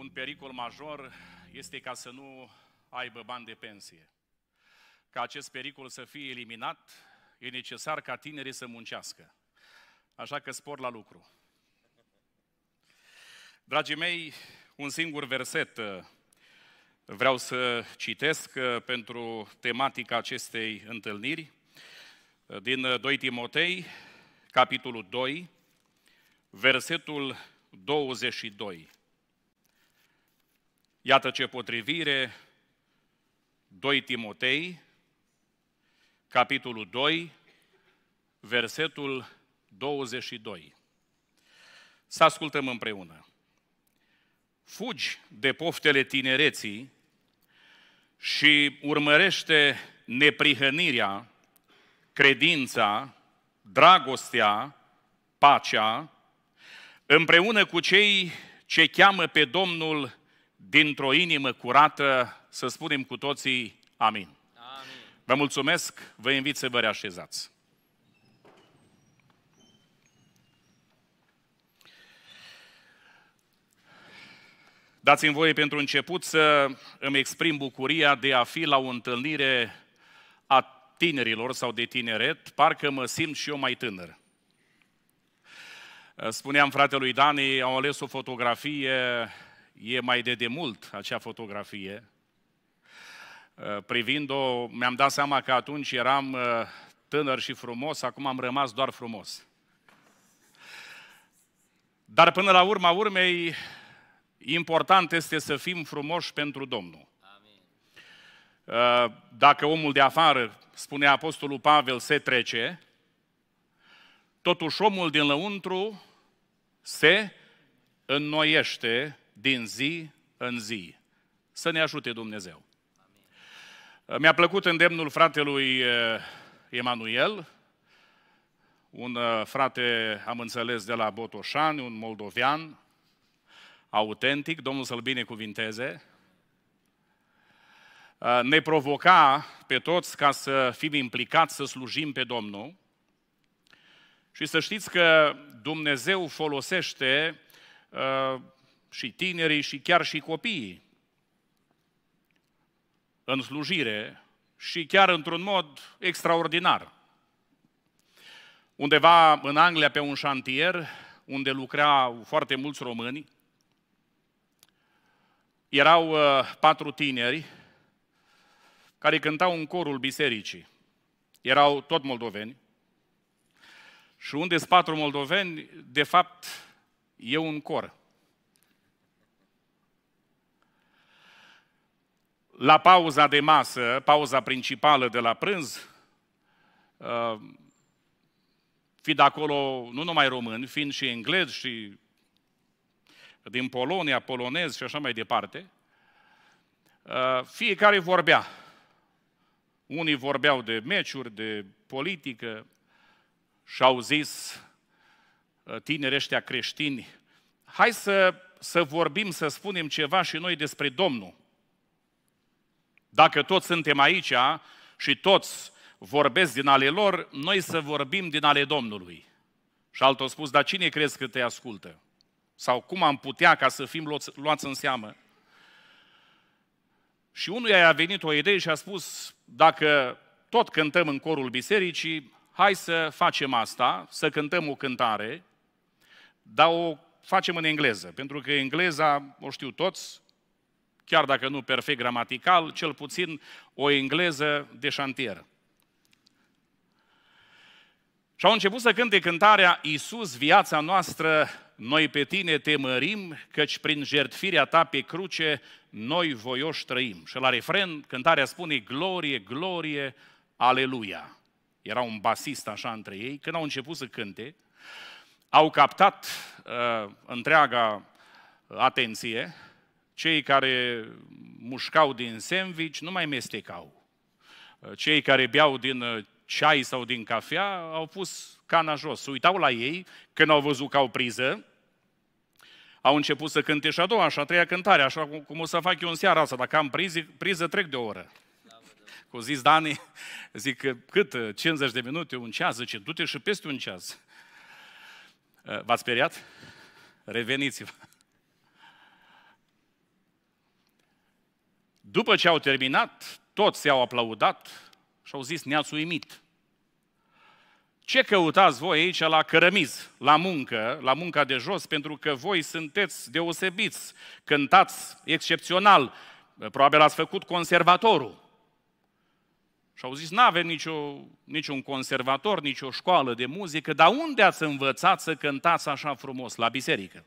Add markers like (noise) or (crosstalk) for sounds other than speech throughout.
un pericol major este ca să nu aibă bani de pensie. Ca acest pericol să fie eliminat, e necesar ca tinerii să muncească. Așa că spor la lucru. Dragii mei, un singur verset uh, vreau să citesc uh, pentru tematica acestei întâlniri uh, din 2 Timotei, capitolul 2, versetul 22. Iată ce potrivire, 2 Timotei, capitolul 2, versetul 22. Să ascultăm împreună. Fugi de poftele tinereții și urmărește neprihănirea, credința, dragostea, pacea, împreună cu cei ce cheamă pe Domnul dintr-o inimă curată, să spunem cu toții amin. amin. Vă mulțumesc, vă invit să vă reașezați. Dați-mi voie pentru început să îmi exprim bucuria de a fi la o întâlnire a tinerilor sau de tineret, parcă mă simt și eu mai tânăr. Spuneam fratelui Dani, au ales o fotografie e mai de demult acea fotografie. Uh, privind-o, mi-am dat seama că atunci eram uh, tânăr și frumos, acum am rămas doar frumos. Dar până la urma urmei, important este să fim frumoși pentru Domnul. Uh, dacă omul de afară, spune Apostolul Pavel, se trece, totuși omul din lăuntru se înnoiește din zi în zi. Să ne ajute Dumnezeu. Amin. Mi-a plăcut îndemnul fratelui eh, Emanuel, un eh, frate, am înțeles, de la Botoșani, un moldovean, autentic, Domnul să-l binecuvinteze, eh, ne provoca pe toți ca să fim implicați să slujim pe Domnul. Și să știți că Dumnezeu folosește și tinerii și chiar și copiii în slujire și chiar într-un mod extraordinar. Undeva în Anglia, pe un șantier, unde lucrau foarte mulți români, erau uh, patru tineri care cântau în corul bisericii. Erau tot moldoveni. Și unde sunt patru moldoveni, de fapt, e un cor. la pauza de masă, pauza principală de la prânz, uh, fiind acolo nu numai români, fiind și englezi și din Polonia, polonezi și așa mai departe, uh, fiecare vorbea. Unii vorbeau de meciuri, de politică și au zis uh, tineri ăștia creștini, hai să, să vorbim, să spunem ceva și noi despre Domnul. Dacă toți suntem aici și toți vorbesc din ale lor, noi să vorbim din ale Domnului. Și altul a spus, dar cine crezi că te ascultă? Sau cum am putea ca să fim luați, luați în seamă? Și unuia a venit o idee și a spus, dacă tot cântăm în corul bisericii, hai să facem asta, să cântăm o cântare, dar o facem în engleză, pentru că engleza, o știu toți, chiar dacă nu perfect gramatical, cel puțin o engleză de șantier. Și au început să cânte cântarea Iisus, viața noastră, noi pe tine te mărim, căci prin jertfirea ta pe cruce noi voioși trăim. Și la refren cântarea spune glorie, glorie, aleluia. Era un basist așa între ei. Când au început să cânte, au captat uh, întreaga atenție cei care mușcau din sandwich nu mai mestecau. Cei care beau din uh, ceai sau din cafea au pus cana jos. Uitau la ei când au văzut că au priză, au început să cânte și a doua și a treia cântare, așa cum o să fac eu în seara asta. Dacă am priză, priză trec de o oră. Cu zis Dani, (laughs) zic, cât? 50 uh, de minute, un ceas? Zice, du-te și peste un ceas. Uh, v-ați speriat? Reveniți-vă. După ce au terminat, toți i-au aplaudat și au zis, ne-ați uimit. Ce căutați voi aici la cărămiz, la muncă, la munca de jos, pentru că voi sunteți deosebiți, cântați excepțional, probabil ați făcut conservatorul. Și au zis, n-avem nicio, niciun conservator, nicio școală de muzică, dar unde ați învățat să cântați așa frumos? La biserică.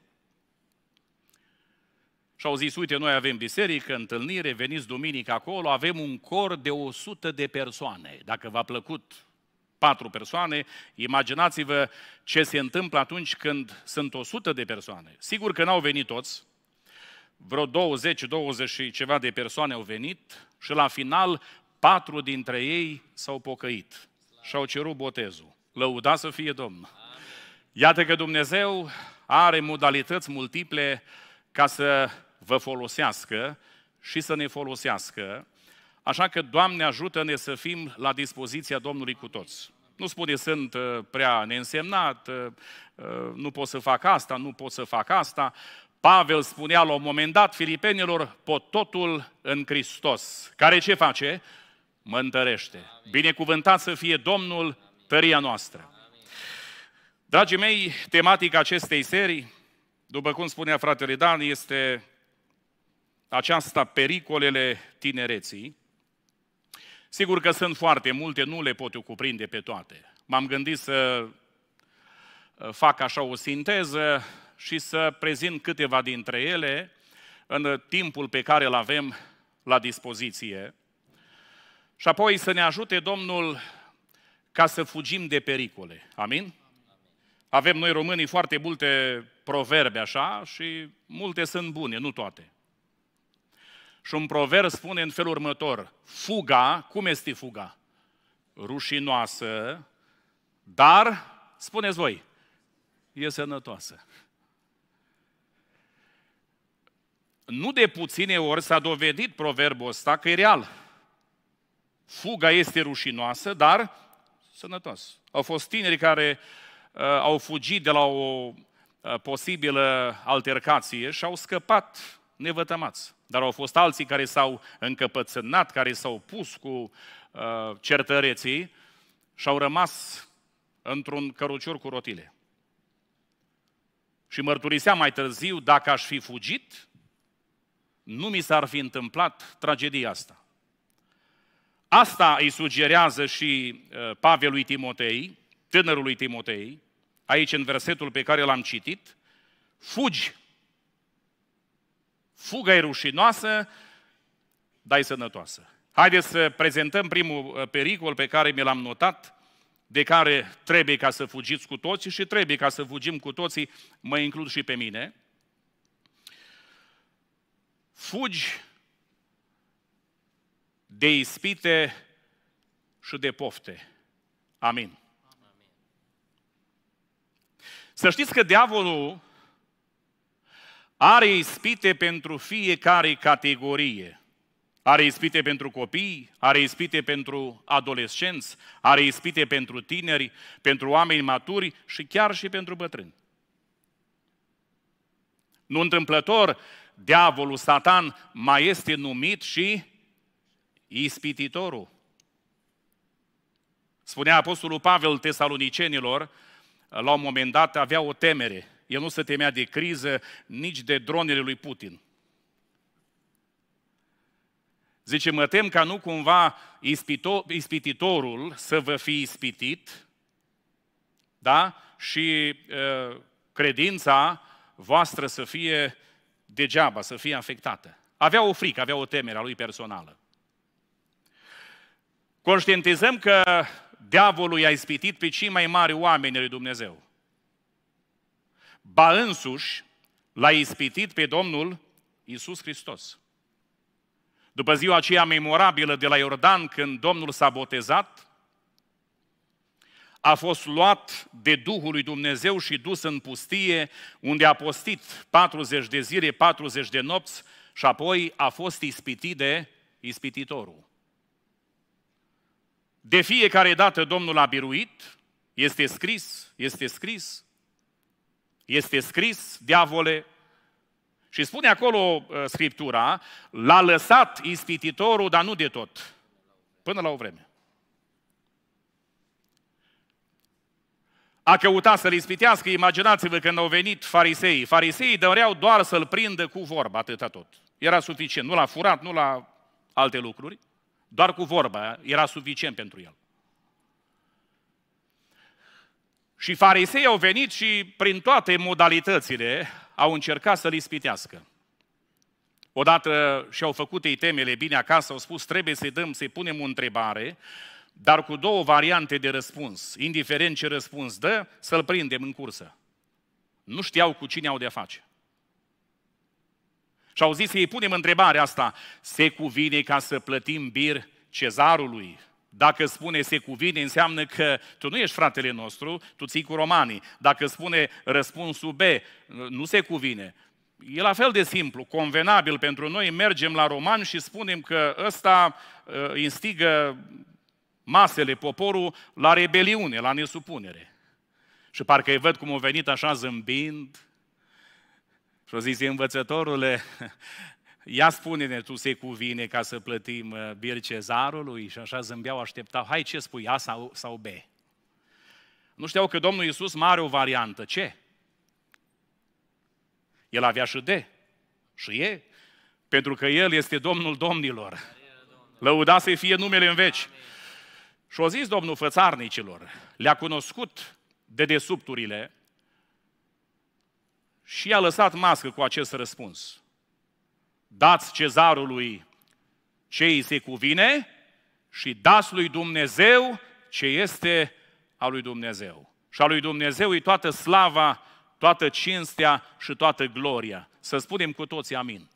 Și au zis, uite, noi avem biserică, întâlnire, veniți duminică acolo, avem un cor de 100 de persoane. Dacă v-a plăcut patru persoane, imaginați-vă ce se întâmplă atunci când sunt 100 de persoane. Sigur că n-au venit toți, vreo 20, 20 și ceva de persoane au venit și la final patru dintre ei s-au pocăit și au cerut botezul. Lăuda să fie Domn! Iată că Dumnezeu are modalități multiple ca să vă folosească și să ne folosească. Așa că, Doamne, ajută-ne să fim la dispoziția Domnului cu toți. Nu spune, sunt uh, prea neînsemnat, uh, uh, nu pot să fac asta, nu pot să fac asta. Pavel spunea la un moment dat filipenilor, pot totul în Hristos. Care ce face? Mă întărește. Binecuvântat să fie Domnul tăria noastră. Dragii mei, tematica acestei serii, după cum spunea fratele Dan, este aceasta pericolele tinereții. Sigur că sunt foarte multe, nu le pot eu cuprinde pe toate. M-am gândit să uh, fac așa o sinteză și să prezint câteva dintre ele în timpul pe care îl avem la dispoziție. Și apoi să ne ajute Domnul ca să fugim de pericole. Amin? Avem noi românii foarte multe proverbe așa și multe sunt bune, nu toate. Și un proverb spune în felul următor, fuga, cum este fuga? Rușinoasă, dar, spuneți voi, e sănătoasă. Nu de puține ori s-a dovedit proverbul ăsta că e real. Fuga este rușinoasă, dar sănătoasă. Au fost tineri care uh, au fugit de la o uh, posibilă altercație și au scăpat nevătămați. Dar au fost alții care s-au încăpățânat, care s-au pus cu uh, certăreții și au rămas într-un cărucior cu rotile. Și mărturisea mai târziu, dacă aș fi fugit, nu mi s-ar fi întâmplat tragedia asta. Asta îi sugerează și uh, Pavel lui Timotei, tânărului Timotei, aici în versetul pe care l-am citit, fugi Fuga e rușinoasă, dar e sănătoasă. Haideți să prezentăm primul uh, pericol pe care mi l-am notat, de care trebuie ca să fugiți cu toții și trebuie ca să fugim cu toții, mă includ și pe mine. Fugi de ispite și de pofte. Amin. Amin. Să știți că diavolul are ispite pentru fiecare categorie. Are ispite pentru copii, are ispite pentru adolescenți, are ispite pentru tineri, pentru oameni maturi și chiar și pentru bătrâni. Nu întâmplător, diavolul, Satan, mai este numit și ispititorul. Spunea Apostolul Pavel tesalonicenilor, la un moment dat avea o temere. El nu se temea de criză, nici de dronele lui Putin. Zice, mă tem ca nu cumva ispito- ispititorul să vă fi ispitit, da? Și uh, credința voastră să fie degeaba, să fie afectată. Avea o frică, avea o temere a lui personală. Conștientizăm că diavolul i-a ispitit pe cei mai mari oameni lui Dumnezeu ba însuși l-a ispitit pe Domnul Isus Hristos. După ziua aceea memorabilă de la Iordan, când Domnul s-a botezat, a fost luat de Duhul lui Dumnezeu și dus în pustie, unde a postit 40 de zile, 40 de nopți și apoi a fost ispitit de ispititorul. De fiecare dată Domnul a biruit, este scris, este scris, este scris, diavole, și spune acolo uh, Scriptura, l-a lăsat ispititorul, dar nu de tot, până la o vreme. A căutat să-l ispitească, imaginați-vă când au venit fariseii. Fariseii doreau doar să-l prindă cu vorba, atâta tot. Era suficient, nu l-a furat, nu la alte lucruri, doar cu vorba, era suficient pentru el. Și farisei au venit și prin toate modalitățile au încercat să-l ispitească. Odată și-au făcut ei temele bine acasă, au spus trebuie să-i dăm, să-i punem o întrebare, dar cu două variante de răspuns. Indiferent ce răspuns dă, să-l prindem în cursă. Nu știau cu cine au de-a face. Și au zis să-i punem întrebarea asta, se cuvine ca să plătim bir cezarului dacă spune se cuvine, înseamnă că tu nu ești fratele nostru, tu ții cu romanii. Dacă spune răspunsul B, nu se cuvine. E la fel de simplu, convenabil pentru noi, mergem la romani și spunem că ăsta ă, instigă masele, poporul, la rebeliune, la nesupunere. Și parcă îi văd cum au venit așa zâmbind și au zis, învățătorule, Ia spune-ne, tu se cuvine ca să plătim uh, bir cezarului? Și așa zâmbeau, așteptau, hai ce spui, A sau, sau B? Nu știau că Domnul Iisus mare o variantă, ce? El avea și D și E, pentru că El este Domnul domnilor. Lăuda să fie numele în veci. Și o zis Domnul fățarnicilor, le-a cunoscut de desubturile și i-a lăsat mască cu acest răspuns dați cezarului ce îi se cuvine și dați lui Dumnezeu ce este a lui Dumnezeu. Și a lui Dumnezeu e toată slava, toată cinstea și toată gloria. Să spunem cu toții amin.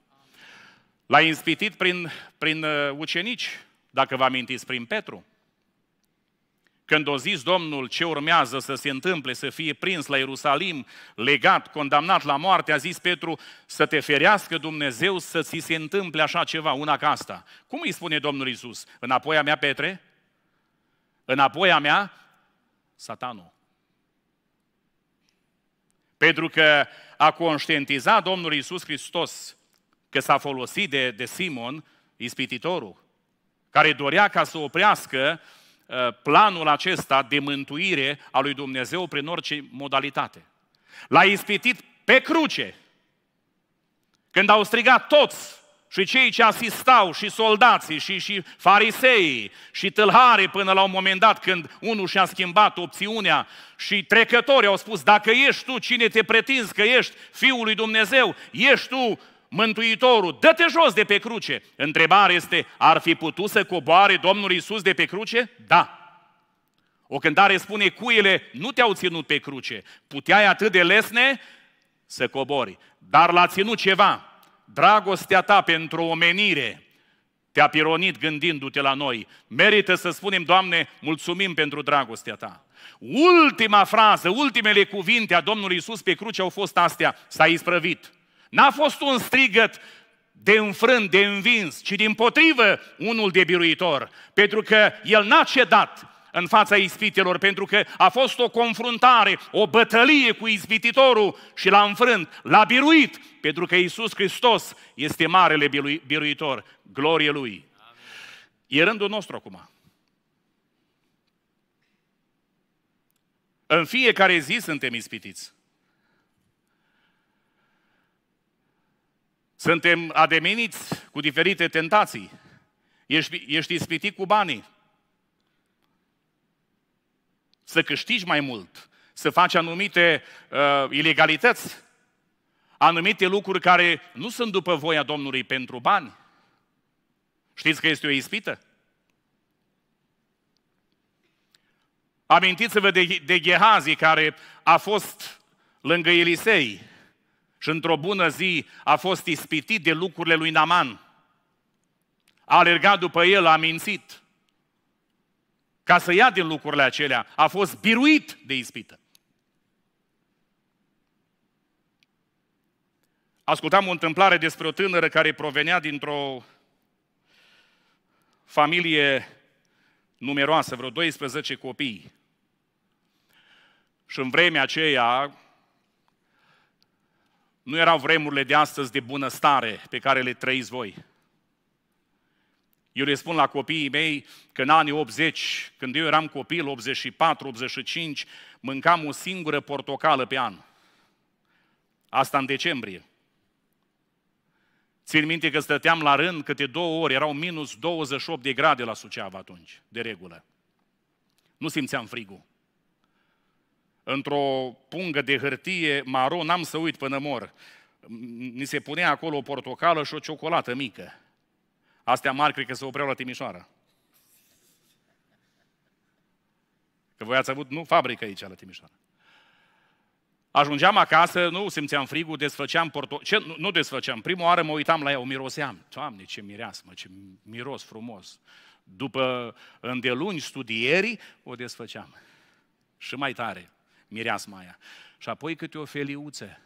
L-a inspitit prin, prin uh, ucenici, dacă vă amintiți, prin Petru. Când o zis Domnul ce urmează să se întâmple, să fie prins la Ierusalim, legat, condamnat la moarte, a zis Petru să te ferească Dumnezeu să ți se întâmple așa ceva, una ca asta. Cum îi spune Domnul Isus? Înapoi a mea, Petre? Înapoi a mea, satanul. Pentru că a conștientizat Domnul Isus Hristos că s-a folosit de, de Simon, ispititorul, care dorea ca să oprească planul acesta de mântuire a lui Dumnezeu prin orice modalitate. L-a ispitit pe cruce, când au strigat toți și cei ce asistau, și soldații, și, și fariseii, și tâlhare până la un moment dat când unul și-a schimbat opțiunea și trecătorii au spus, dacă ești tu cine te pretinzi că ești Fiul lui Dumnezeu, ești tu Mântuitorul, dă-te jos de pe cruce. Întrebarea este, ar fi putut să coboare Domnul Isus de pe cruce? Da. O cântare spune, cuiele nu te-au ținut pe cruce, puteai atât de lesne să cobori. Dar l-a ținut ceva, dragostea ta pentru omenire, te-a pironit gândindu-te la noi. Merită să spunem, Doamne, mulțumim pentru dragostea ta. Ultima frază, ultimele cuvinte a Domnului Isus pe cruce au fost astea, s-a isprăvit. N-a fost un strigăt de înfrânt, de învins, ci din potrivă unul de biruitor, pentru că el n-a cedat în fața ispitelor, pentru că a fost o confruntare, o bătălie cu ispititorul și l-a înfrânt, l-a biruit, pentru că Isus Hristos este marele biruitor, glorie Lui. Amen. E rândul nostru acum. În fiecare zi suntem ispitiți. Suntem ademeniți cu diferite tentații. Ești, ești ispitit cu banii. Să câștigi mai mult, să faci anumite uh, ilegalități, anumite lucruri care nu sunt după voia Domnului pentru bani. Știți că este o ispită? Amintiți-vă de, de Gehazi care a fost lângă Elisei și într-o bună zi a fost ispitit de lucrurile lui Naman. A alergat după el, a mințit. Ca să ia din lucrurile acelea, a fost biruit de ispită. Ascultam o întâmplare despre o tânără care provenea dintr-o familie numeroasă, vreo 12 copii. Și în vremea aceea, nu erau vremurile de astăzi de bunăstare pe care le trăiți voi. Eu le spun la copiii mei că în anii 80, când eu eram copil, 84, 85, mâncam o singură portocală pe an. Asta în decembrie. Țin minte că stăteam la rând câte două ori. erau minus 28 de grade la Suceava atunci, de regulă. Nu simțeam frigul într-o pungă de hârtie maro, n-am să uit până mor. Ni se punea acolo o portocală și o ciocolată mică. Astea mari cred că se opreau la Timișoara. Că voi ați avut, nu, fabrică aici la Timișoara. Ajungeam acasă, nu simțeam frigul, desfăceam porto... Ce? Nu, nu desfăceam, prima oară mă uitam la ea, o miroseam. Doamne, ce mireasmă, ce miros frumos. După îndelungi studieri, o desfăceam. Și mai tare mireasma aia. Și apoi câte o feliuță.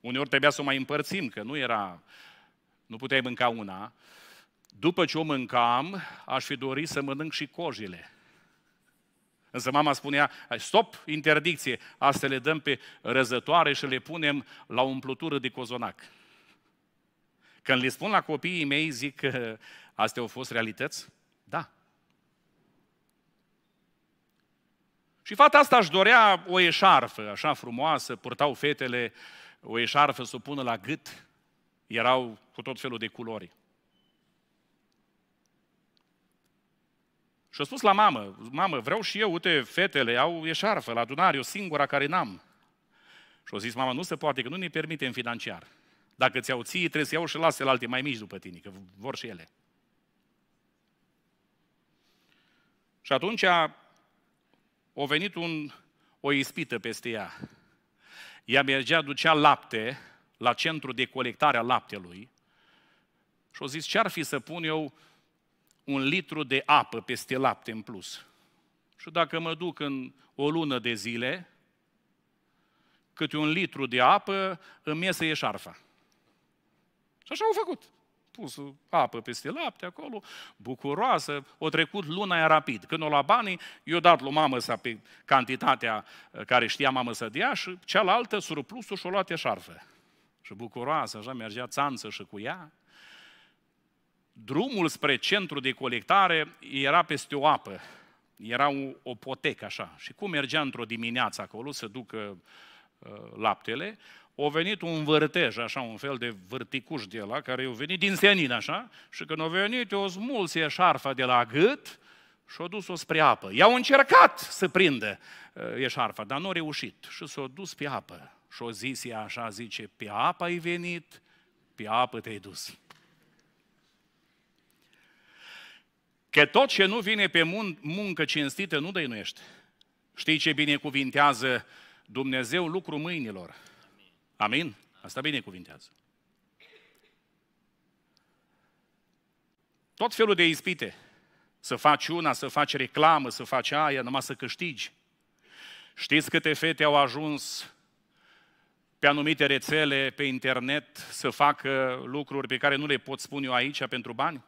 Uneori trebuia să o mai împărțim, că nu era, nu puteai mânca una. După ce o mâncam, aș fi dorit să mănânc și cojile. Însă mama spunea, stop, interdicție, asta le dăm pe răzătoare și le punem la umplutură de cozonac. Când le spun la copiii mei, zic că astea au fost realități, Și fata asta își dorea o eșarfă, așa frumoasă, purtau fetele o eșarfă să o pună la gât, erau cu tot felul de culori. Și a spus la mamă, mamă, vreau și eu, uite, fetele au eșarfă la adunare, o singura care n-am. Și a zis, mama, nu se poate, că nu ne permitem financiar. Dacă ți-au ții, trebuie să iau și la alte mai mici după tine, că vor și ele. Și atunci o venit un, o ispită peste ea. Ea mergea, ducea lapte la centru de colectare a laptelui și o zis, ce-ar fi să pun eu un litru de apă peste lapte în plus? Și dacă mă duc în o lună de zile, câte un litru de apă îmi iese eșarfa. Și așa au făcut pus apă peste lapte acolo, bucuroasă, o trecut luna era rapid. Când o la banii, i-o dat lui mamă sa pe cantitatea uh, care știa mamă să dea și cealaltă, surplusul, și-o luat eșarfă. Și bucuroasă, așa mergea țanță și cu ea. Drumul spre centru de colectare era peste o apă, era o, o potecă așa. Și cum mergea într-o dimineață acolo să ducă uh, laptele, a venit un vârtej, așa, un fel de vârticuș de la care i-a venit din senin, așa, și când a venit, o smuls eșarfa de la gât și a dus-o spre apă. I-au încercat să prindă eșarfa, dar nu a reușit și s-a dus pe apă. și o zis ea așa, zice, pe apă ai venit, pe apă te-ai dus. Că tot ce nu vine pe mun- muncă cinstită nu dăinuiește. Știi ce binecuvintează Dumnezeu lucru mâinilor. Amin? Asta bine cuvintează. Tot felul de ispite. Să faci una, să faci reclamă, să faci aia, numai să câștigi. Știți câte fete au ajuns pe anumite rețele, pe internet, să facă lucruri pe care nu le pot spune eu aici pentru bani?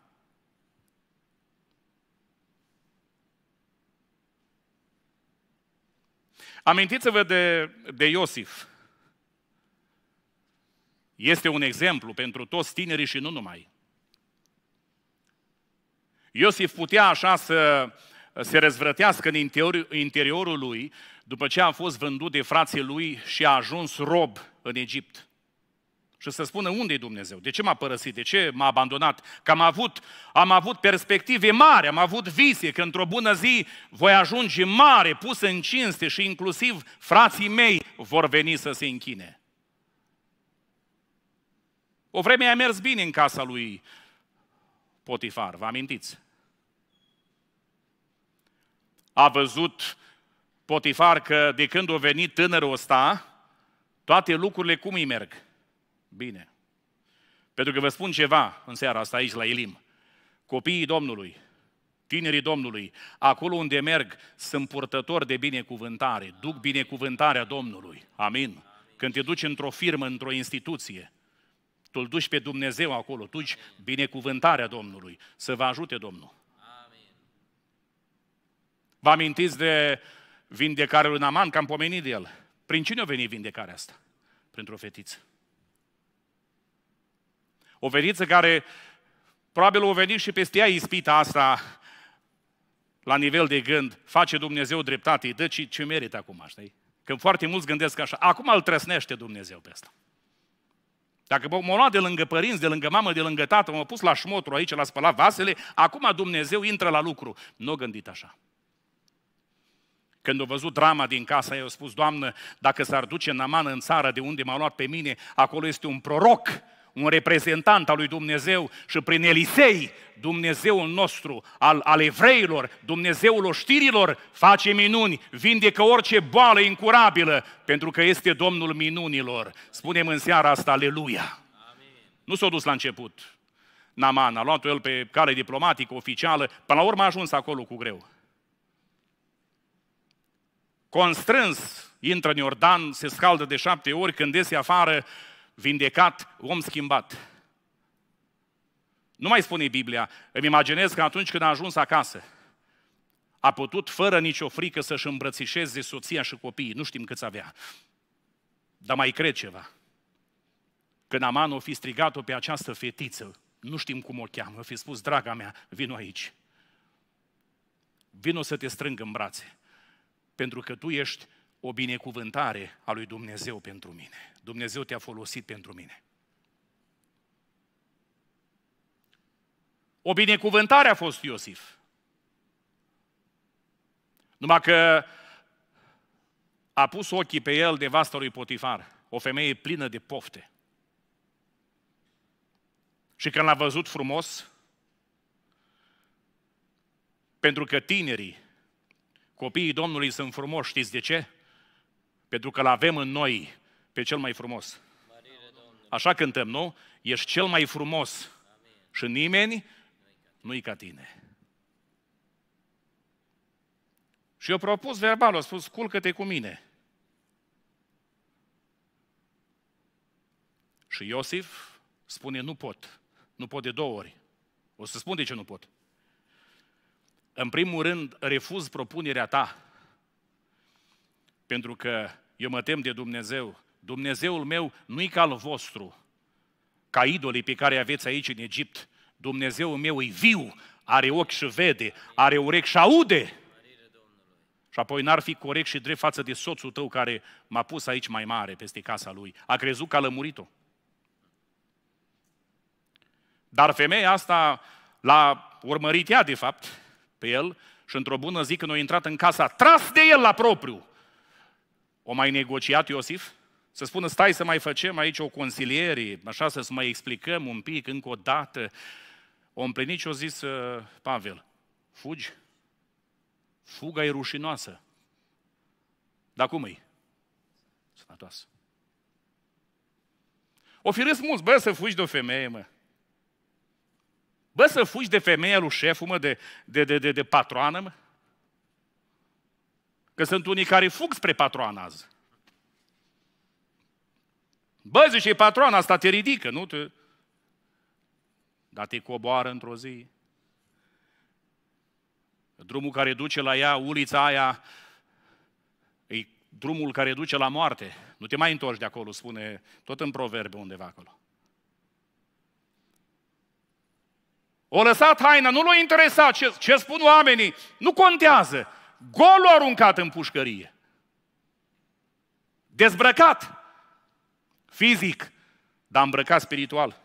Amintiți-vă de, de Iosif este un exemplu pentru toți tinerii și nu numai. Iosif putea așa să se răzvrătească în interiorul lui după ce a fost vândut de frații lui și a ajuns rob în Egipt. Și să spună unde e Dumnezeu, de ce m-a părăsit, de ce m-a abandonat, că am avut, am avut perspective mari, am avut vise, că într-o bună zi voi ajunge mare, pus în cinste și inclusiv frații mei vor veni să se închine. O vreme a mers bine în casa lui Potifar, vă amintiți? A văzut Potifar că de când a venit tânărul ăsta, toate lucrurile cum îi merg? Bine. Pentru că vă spun ceva în seara asta aici la Elim. Copiii Domnului, tinerii Domnului, acolo unde merg, sunt purtători de binecuvântare, duc binecuvântarea Domnului. Amin. Când te duci într-o firmă, într-o instituție, tu îl duci pe Dumnezeu acolo, tu duci binecuvântarea Domnului, să vă ajute Domnul. Amin. Vă amintiți de vindecarea lui Naman, că am pomenit de el. Prin cine a venit vindecarea asta? Printr-o fetiță. O fetiță care probabil o venit și peste ea ispita asta la nivel de gând, face Dumnezeu dreptate, îi dă ce, ce merită acum, știi? Când foarte mulți gândesc așa, acum îl trăsnește Dumnezeu pe asta. Dacă m-au luat de lângă părinți, de lângă mamă, de lângă tată, m-au pus la șmotru aici, la spălat vasele, acum Dumnezeu intră la lucru. Nu n-o gândit așa. Când au văzut drama din casa, ei au spus, Doamnă, dacă s-ar duce Naman în țară de unde m-a luat pe mine, acolo este un proroc un reprezentant al lui Dumnezeu și prin Elisei, Dumnezeul nostru, al, al evreilor, Dumnezeul oștirilor, face minuni, vindecă orice boală incurabilă, pentru că este Domnul minunilor. Spunem în seara asta, aleluia! Nu s-a dus la început. Naman a luat-o el pe cale diplomatică, oficială, până la urmă a ajuns acolo cu greu. Constrâns, intră în Iordan, se scaldă de șapte ori, când iese afară, vindecat, om schimbat. Nu mai spune Biblia, îmi imaginez că atunci când a ajuns acasă, a putut fără nicio frică să-și îmbrățișeze soția și copiii, nu știm câți avea. Dar mai cred ceva. Când Aman o fi strigat-o pe această fetiță, nu știm cum o cheamă, fi spus, draga mea, vino aici. Vino să te strâng în brațe, pentru că tu ești o binecuvântare a lui Dumnezeu pentru mine. Dumnezeu te-a folosit pentru mine. O binecuvântare a fost Iosif. Numai că a pus ochii pe el de vasta lui Potifar, o femeie plină de pofte. Și când l-a văzut frumos, pentru că tinerii, copiii Domnului sunt frumoși, știți de ce? Pentru că îl avem în noi pe cel mai frumos. Așa cântăm, nu? Ești cel mai frumos și nimeni nu-i ca tine. Și eu propus verbal, a spus, culcă-te cu mine. Și Iosif spune, nu pot. Nu pot de două ori. O să spun de ce nu pot. În primul rând, refuz propunerea ta. Pentru că eu mă tem de Dumnezeu Dumnezeul meu nu e ca al vostru, ca idolii pe care aveți aici în Egipt. Dumnezeul meu e viu, are ochi și vede, are urechi și aude. Și apoi n-ar fi corect și drept față de soțul tău care m-a pus aici mai mare peste casa lui. A crezut că a lămurit-o. Dar femeia asta l-a urmărit ea, de fapt, pe el și într-o bună zi când a intrat în casa, tras de el la propriu, o mai negociat Iosif? Să spună, stai să mai facem aici o consilierie, așa să mai explicăm un pic, încă o dată. O împlinit și o zis uh, Pavel, fugi, fuga e rușinoasă. Dar cum e? Sănătoasă. O fi râs mulți, bă, să fugi de o femeie, mă. Bă, să fugi de femeia lui șeful, mă, de, de, de, de, de patroană, mă. Că sunt unii care fug spre patroană azi. Bă, zice, e patroana asta, te ridică, nu? Te... Dar te coboară într-o zi. Drumul care duce la ea, ulița aia, e drumul care duce la moarte. Nu te mai întorci de acolo, spune tot în proverbe undeva acolo. O lăsat haina, nu l-a interesat ce, ce spun oamenii, nu contează. Gol aruncat în pușcărie. Dezbrăcat fizic, dar îmbrăcat spiritual.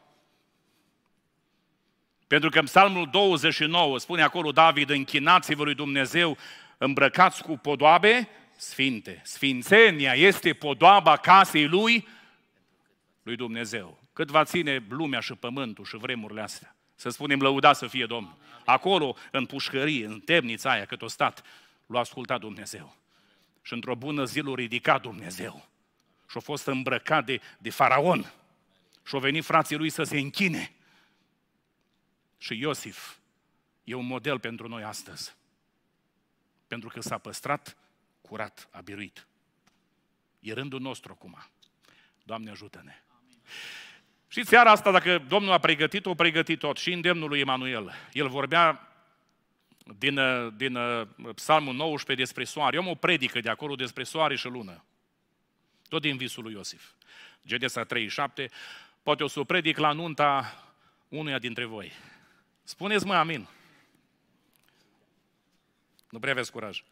Pentru că în Psalmul 29 spune acolo David, închinați-vă lui Dumnezeu, îmbrăcați cu podoabe sfinte. Sfințenia este podoaba casei lui, lui Dumnezeu. Cât va ține lumea și pământul și vremurile astea. Să spunem, lăuda să fie Domnul. Acolo, în pușcărie, în temnița aia cât o stat, l-a ascultat Dumnezeu. Și într-o bună zi l-a ridicat Dumnezeu și a fost îmbrăcat de, de faraon. Și au venit frații lui să se închine. Și Iosif e un model pentru noi astăzi. Pentru că s-a păstrat curat, a biruit. E rândul nostru acum. Doamne ajută-ne! Amin. Și seara asta, dacă Domnul a pregătit, o pregătit tot. Și îndemnul lui Emanuel. El vorbea din, din uh, Psalmul 19 despre soare. Eu am o predică de acolo despre soare și lună. Tot din visul lui Iosif. Gedesa 37, poate o să o predic la nunta unuia dintre voi. Spuneți mă amin. Nu prea aveți curaj.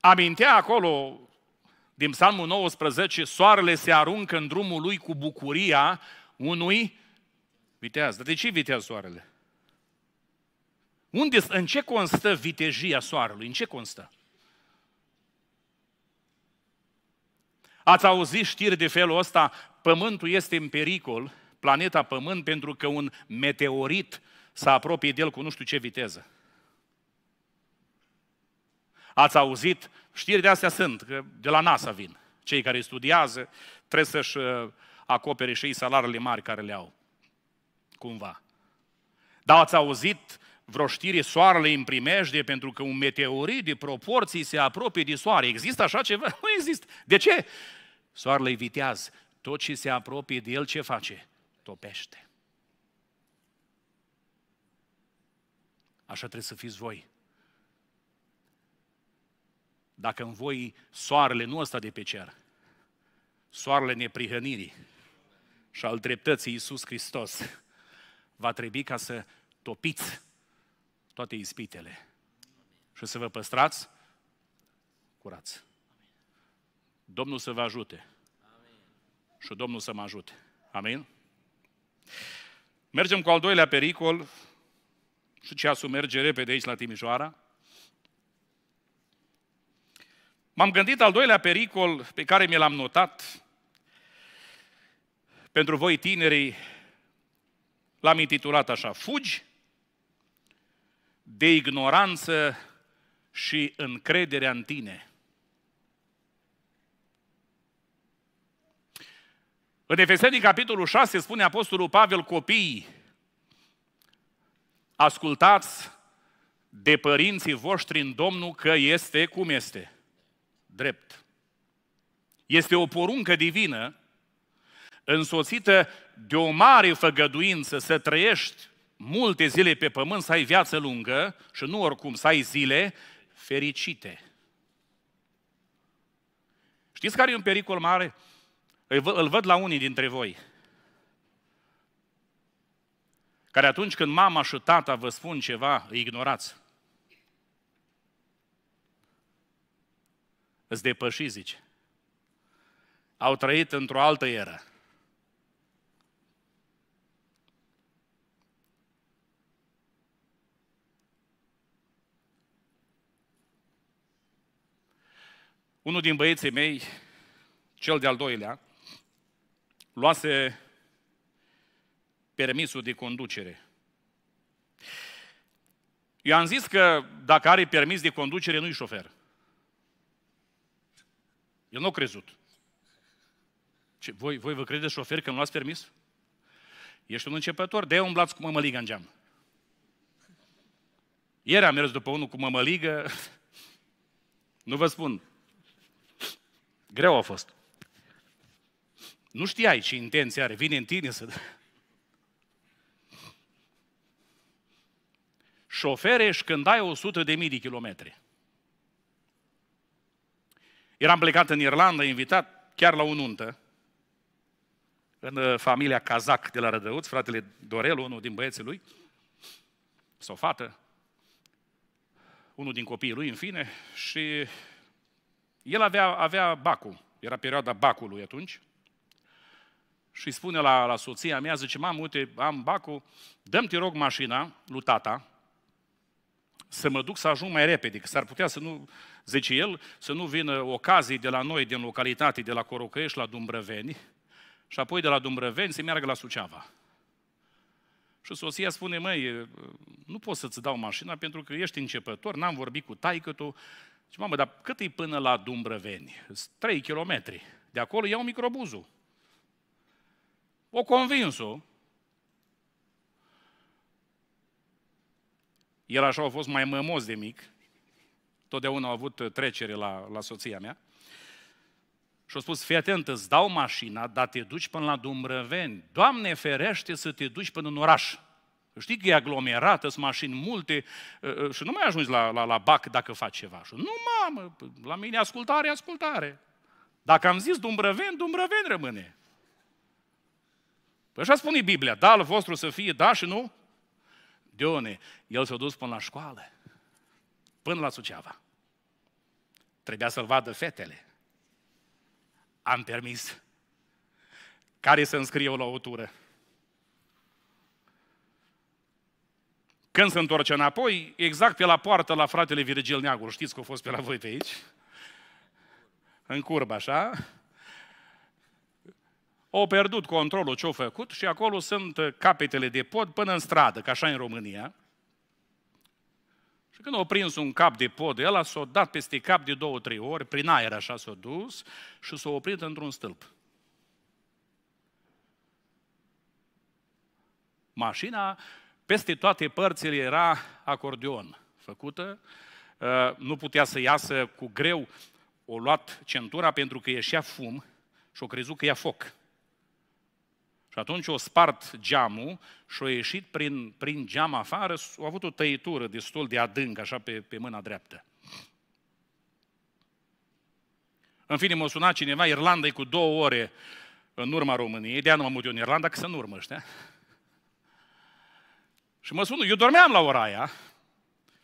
Amintea acolo, din Psalmul 19, soarele se aruncă în drumul lui cu bucuria unui viteaz. Dar de ce viteaz soarele? Unde, în ce constă vitejia soarelui? În ce constă? Ați auzit știri de felul ăsta? Pământul este în pericol, planeta Pământ, pentru că un meteorit se apropie de el cu nu știu ce viteză. Ați auzit? Știri de astea sunt, că de la NASA vin. Cei care studiază trebuie să-și uh, acopere și ei salariile mari care le au. Cumva. Dar ați auzit vreo știre soarele în primejde pentru că un meteorit de proporții se apropie de soare. Există așa ceva? (laughs) Nu există. De ce? Soarele viteaz, tot ce se apropie de el ce face? Topește. Așa trebuie să fiți voi. Dacă în voi soarele nu ăsta de pe cer, soarele neprihănirii și al dreptății Iisus Hristos, va trebui ca să topiți toate ispitele și să vă păstrați curați. Domnul să vă ajute. Amin. Și Domnul să mă ajute. Amin? Mergem cu al doilea pericol și ceasul merge repede aici la Timișoara. M-am gândit al doilea pericol pe care mi l-am notat pentru voi tinerii, l-am intitulat așa, Fugi de ignoranță și încrederea în tine. În Efeseni, capitolul 6, spune Apostolul Pavel copiii, ascultați de părinții voștri în Domnul că este cum este, drept. Este o poruncă divină însoțită de o mare făgăduință să trăiești multe zile pe pământ, să ai viață lungă și nu oricum să ai zile fericite. Știți care e un pericol mare? Îl văd la unii dintre voi. Care atunci când mama și tata vă spun ceva, îi ignorați. Îți depăși, zice. Au trăit într-o altă eră. Unul din băieții mei, cel de-al doilea, luase permisul de conducere. Eu am zis că dacă are permis de conducere, nu-i șofer. Eu nu crezut. Ce, voi, voi vă credeți șofer că nu l-ați permis? Ești un începător, de-aia umblați cu mămăligă în geam. Ieri am mers după unul cu mămăligă, (laughs) nu vă spun. Greu a fost. Nu știai ce intenție are, vine în tine să... Șoferești când ai 100 de mii de kilometri. Eram plecat în Irlanda, invitat chiar la o nuntă, în uh, familia Cazac de la Rădăuț, fratele Dorel, unul din băieții lui, sau fată, unul din copiii lui, în fine, și el avea, avea bacul, era perioada bacului atunci, și spune la, la soția mea, zice, mamă, uite, am bacul, dăm te rog mașina lui tata, să mă duc să ajung mai repede, că s-ar putea să nu, zice el, să nu vină ocazii de la noi, din localitate, de la Corocăiești la Dumbrăveni, și apoi de la Dumbrăveni se meargă la Suceava. Și soția spune, măi, nu pot să-ți dau mașina pentru că ești începător, n-am vorbit cu taică tu. Și mamă, dar cât e până la Dumbrăveni? 3 kilometri. De acolo iau microbuzul o convins-o. El așa a fost mai mămos de mic, totdeauna a avut uh, trecere la, la soția mea, și a spus, fii atent, îți dau mașina, dar te duci până la Dumbrăveni. Doamne ferește să te duci până în oraș. Știi că e aglomerată, sunt mașini multe uh, uh, și nu mai ajungi la, la, la bac dacă faci ceva. Și nu, mamă, la mine ascultare, ascultare. Dacă am zis Dumbrăveni, Dumbrăveni rămâne. Păi așa spune Biblia, da, al vostru să fie da și nu. Dione, el s-a dus până la școală, până la Suceava. Trebuia să-l vadă fetele. Am permis. Care să înscriu la o tură? Când se întoarce înapoi, exact pe la poartă la fratele Virgil Neagur. știți că a fost pe la voi pe aici? În curbă, așa? Au pierdut controlul ce-au făcut și acolo sunt capetele de pod până în stradă, ca așa în România. Și când au prins un cap de pod, el s-a dat peste cap de două, trei ori, prin aer așa s-a dus și s-a oprit într-un stâlp. Mașina, peste toate părțile era acordeon făcută, ă, nu putea să iasă cu greu, o luat centura pentru că ieșea fum și o crezut că ia foc. Și atunci o spart geamul și o ieșit prin, prin geam afară, a avut o tăietură destul de adâncă, așa pe, pe mâna dreaptă. În fine, m-a sunat cineva, Irlanda e cu două ore în urma României, de-aia nu m-am mutat în Irlanda, că să nu urmă, știa? Și mă sună, eu dormeam la ora aia,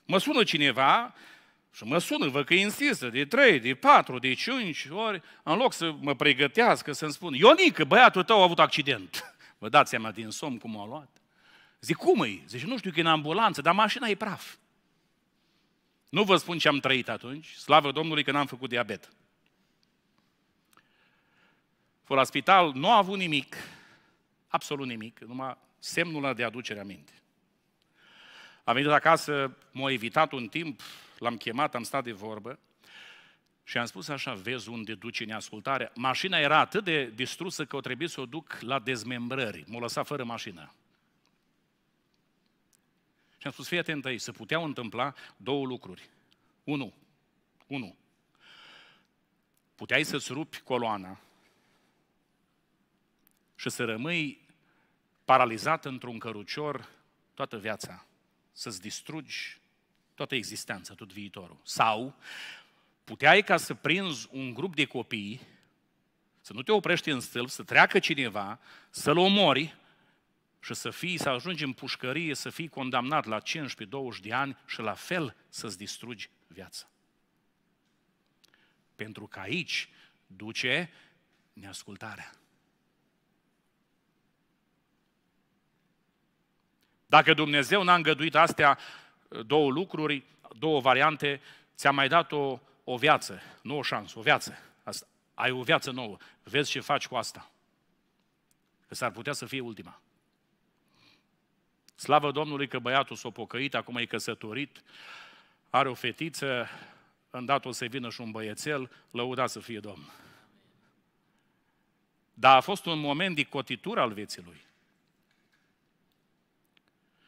mă sună cineva, și mă sună, vă că insistă, de trei, de patru, de cinci ori, în loc să mă pregătească, să-mi spun, Ionică, băiatul tău a avut accident. (laughs) Vă dați seama din somn cum a luat. Zic, cum e? zic, nu știu că e în ambulanță, dar mașina e praf. Nu vă spun ce am trăit atunci, slavă Domnului că n-am făcut diabet. Fără la spital, nu a avut nimic, absolut nimic, numai semnul de aducere aminte. Am venit acasă, m-a evitat un timp, l-am chemat, am stat de vorbă și am spus așa, vezi unde duci neascultare. Mașina era atât de distrusă că o trebuie să o duc la dezmembrări. M-a lăsat fără mașină. Și am spus, fii atent aici, se puteau întâmpla două lucruri. Unu, unu, puteai să-ți rupi coloana și să rămâi paralizat într-un cărucior toată viața, să-ți distrugi toată existența, tot viitorul. Sau puteai ca să prinzi un grup de copii, să nu te oprești în stâlp, să treacă cineva, să-l omori și să fii, să ajungi în pușcărie, să fii condamnat la 15-20 de ani și la fel să-ți distrugi viața. Pentru că aici duce neascultarea. Dacă Dumnezeu n-a îngăduit astea două lucruri, două variante, ți a mai dat o, o viață, nu o șansă, o viață. Asta. Ai o viață nouă, vezi ce faci cu asta. Că s-ar putea să fie ultima. Slavă Domnului că băiatul s-a pocăit, acum e căsătorit, are o fetiță, îndată o să vină și un băiețel, lăuda să fie Domn. Dar a fost un moment de cotitură al vieții lui.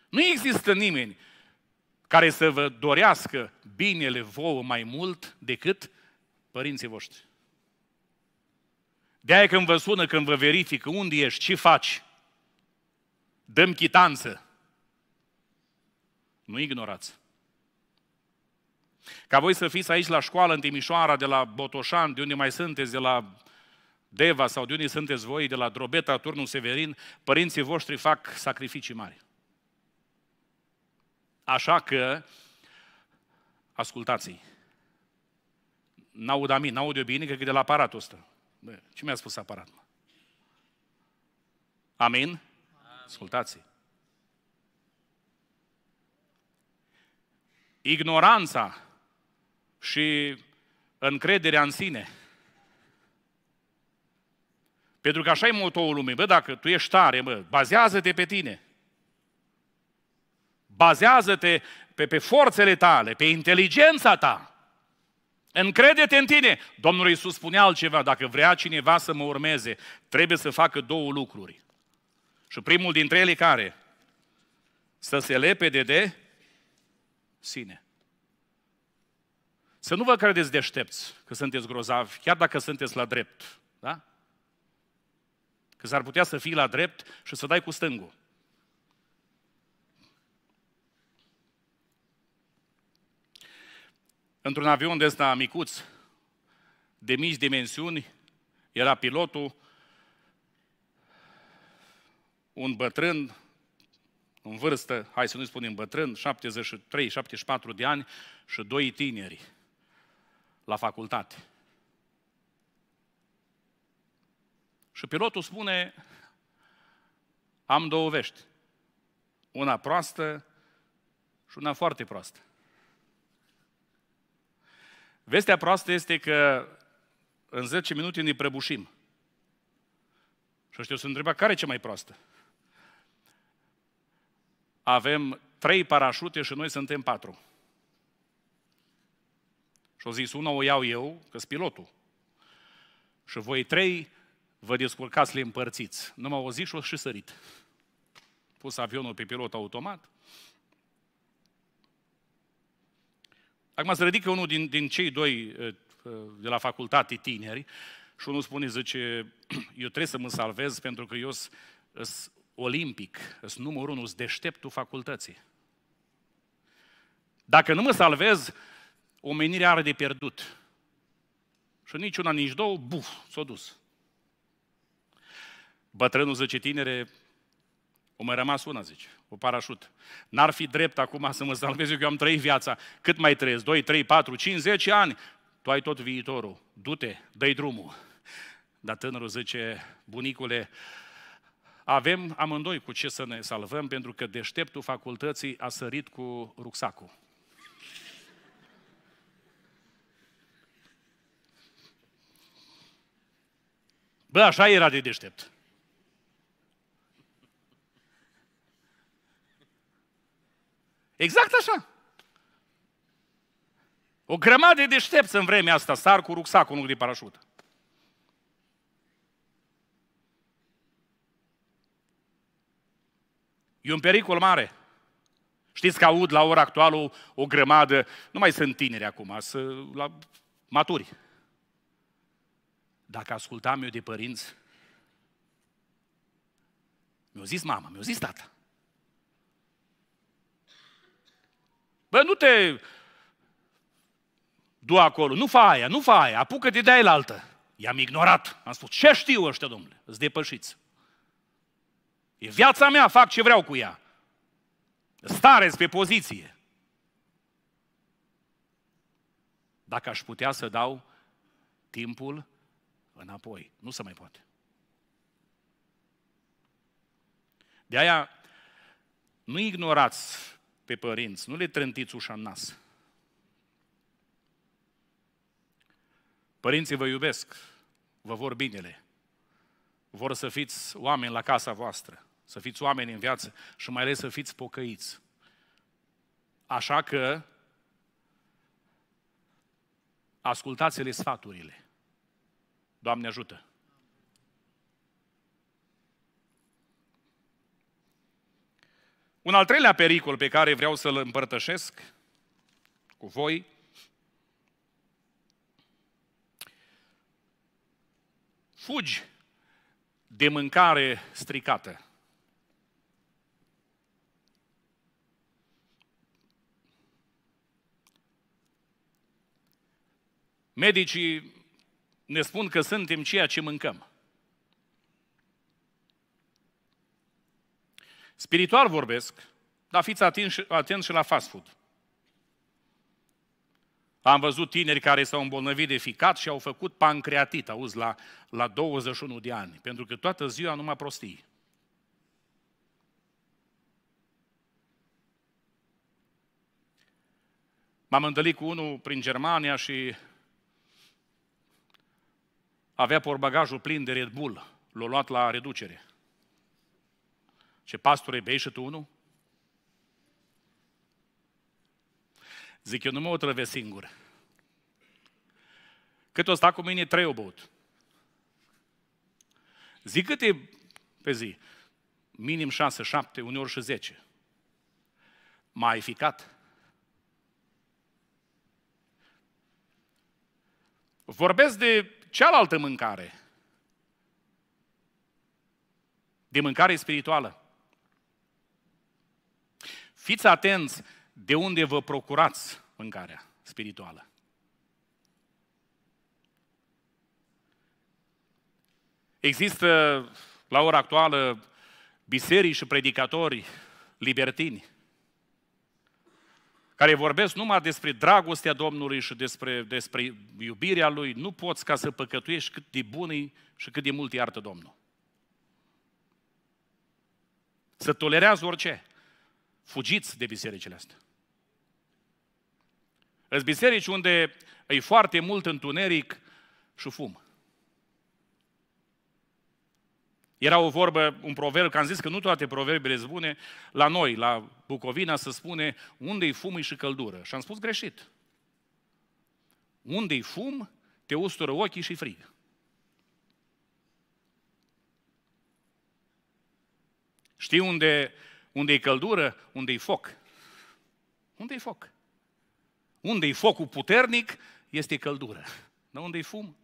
Nu există nimeni care să vă dorească binele vouă mai mult decât părinții voștri. De-aia când vă sună, când vă verifică unde ești, ce faci, dăm chitanță. Nu ignorați. Ca voi să fiți aici la școală, în Timișoara, de la Botoșan, de unde mai sunteți, de la Deva sau de unde sunteți voi, de la Drobeta, Turnul Severin, părinții voștri fac sacrificii mari. Așa că, ascultați-i. N-aud amin, n-aud eu bine, cred că de la aparatul ăsta. Bă, ce mi-a spus aparatul? Amin? amin. Ascultați-i. Ignoranța și încrederea în sine. Pentru că așa e motoul lumii. Bă, dacă tu ești tare, bă, bazează-te pe tine. Bazează-te pe, pe forțele tale, pe inteligența ta. Încrede-te în tine. Domnul Iisus spunea altceva, dacă vrea cineva să mă urmeze, trebuie să facă două lucruri. Și primul dintre ele care? Să se lepede de sine. Să nu vă credeți deștepți că sunteți grozavi, chiar dacă sunteți la drept. Da? Că s-ar putea să fii la drept și să dai cu stângul. într-un avion de ăsta micuț, de mici dimensiuni, era pilotul, un bătrân în vârstă, hai să nu spunem bătrân, 73-74 de ani și doi tineri la facultate. Și pilotul spune, am două vești. Una proastă și una foarte proastă. Vestea proastă este că în 10 minute ne prăbușim. Și ăștia sunt întreba, care e cea mai proastă? Avem trei parașute și noi suntem patru. Și-o zis, una o iau eu, că pilotul. Și voi trei vă descurcați, le împărțiți. Numai o zi și-o și sărit. Pus avionul pe pilot automat, Acum se ridică unul din, din cei doi eh, eh, de la facultate tineri și unul spune, zice, (clears throat) eu trebuie să mă salvez pentru că eu sunt olimpic, sunt numărul unu, sunt deșteptul facultății. Dacă nu mă salvez, omenirea are de pierdut. Și nici una, nici două, buf, s-a dus. Bătrânul zice tinere, o mai rămas una, zice cu parașut. N-ar fi drept acum să mă salvez eu, că eu am trăit viața. Cât mai trăiesc? 2, 3, 4, 5, 10 ani? Tu ai tot viitorul. Du-te, dă drumul. Dar tânărul zice, bunicule, avem amândoi cu ce să ne salvăm, pentru că deșteptul facultății a sărit cu rucsacul. Bă, așa era de deștept. Exact așa. O grămadă de deștepți în vremea asta sar cu rucsacul, nu de parașută. E un pericol mare. Știți că aud la ora actuală o, o grămadă, nu mai sunt tineri acum, sunt la maturi. Dacă ascultam eu de părinți, mi-a zis mama, mi-a zis tata. Bă, nu te du acolo, nu fa aia, nu fa aia, apucă-te de aia altă. I-am ignorat. Am spus, ce știu ăștia, domnule? Îți depășiți. E viața mea, fac ce vreau cu ea. stare pe poziție. Dacă aș putea să dau timpul înapoi, nu se mai poate. De aia, nu ignorați pe părinți, nu le trântiți ușa în nas. Părinții vă iubesc, vă vor binele, vor să fiți oameni la casa voastră, să fiți oameni în viață și mai ales să fiți pocăiți. Așa că ascultați-le sfaturile. Doamne ajută! Un al treilea pericol pe care vreau să-l împărtășesc cu voi fugi de mâncare stricată. Medicii ne spun că suntem ceea ce mâncăm. Spiritual vorbesc, dar fiți atenți, și la fast food. Am văzut tineri care s-au îmbolnăvit de ficat și au făcut pancreatit, auzi, la, la 21 de ani, pentru că toată ziua numai prostii. M-am întâlnit cu unul prin Germania și avea porbagajul plin de Red Bull. L-a luat la reducere. Ce pastore bei și tu unul? Zic, eu nu mă otrăve singur. Cât o sta cu mine, trei o băut. Zic câte pe zi? Minim șase, șapte, uneori și zece. Mai ficat. Vorbesc de cealaltă mâncare. De mâncare spirituală. Fiți atenți de unde vă procurați mâncarea spirituală. Există la ora actuală biserici și predicatori libertini care vorbesc numai despre dragostea Domnului și despre, despre iubirea Lui, nu poți ca să păcătuiești cât de bun și cât de mult iartă Domnul. Să tolerează orice. Fugiți de bisericile astea. Sunt biserici unde e foarte mult întuneric și fum. Era o vorbă, un proverb, că am zis că nu toate proverbele sunt bune, la noi, la Bucovina, să spune unde-i fum și căldură. Și am spus greșit. Unde-i fum, te ustură ochii și frig. Știi unde unde e căldură, unde e foc. Unde e foc? Unde e focul puternic, este căldură. Dar unde e fum?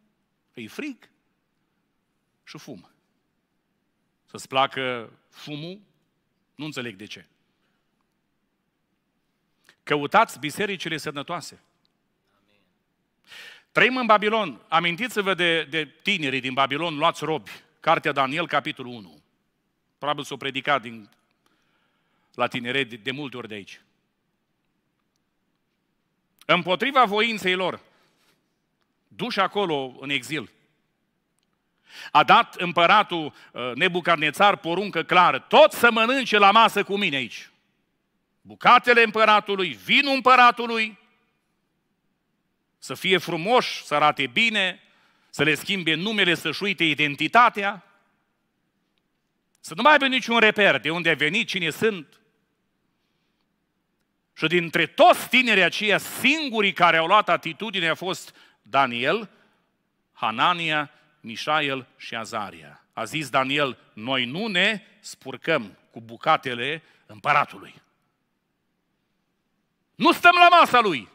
Păi e frig și fum. Să-ți placă fumul? Nu înțeleg de ce. Căutați bisericile sănătoase. Trăim în Babilon. Amintiți-vă de, de tinerii din Babilon, luați robi. Cartea Daniel, capitolul 1. Probabil s-o predicat din la tineret de, de multe ori de aici. Împotriva voinței lor, duși acolo în exil. A dat împăratul uh, Nebucarnețar poruncă clară, tot să mănânce la masă cu mine aici. Bucatele împăratului, vinul împăratului, să fie frumoși, să arate bine, să le schimbe numele, să-și uite identitatea, să nu mai aibă niciun reper de unde a venit, cine sunt. Și dintre toți tinerii aceia, singurii care au luat atitudine a fost Daniel, Hanania, Mișael și Azaria. A zis Daniel, noi nu ne spurcăm cu bucatele împăratului. Nu stăm la masa lui.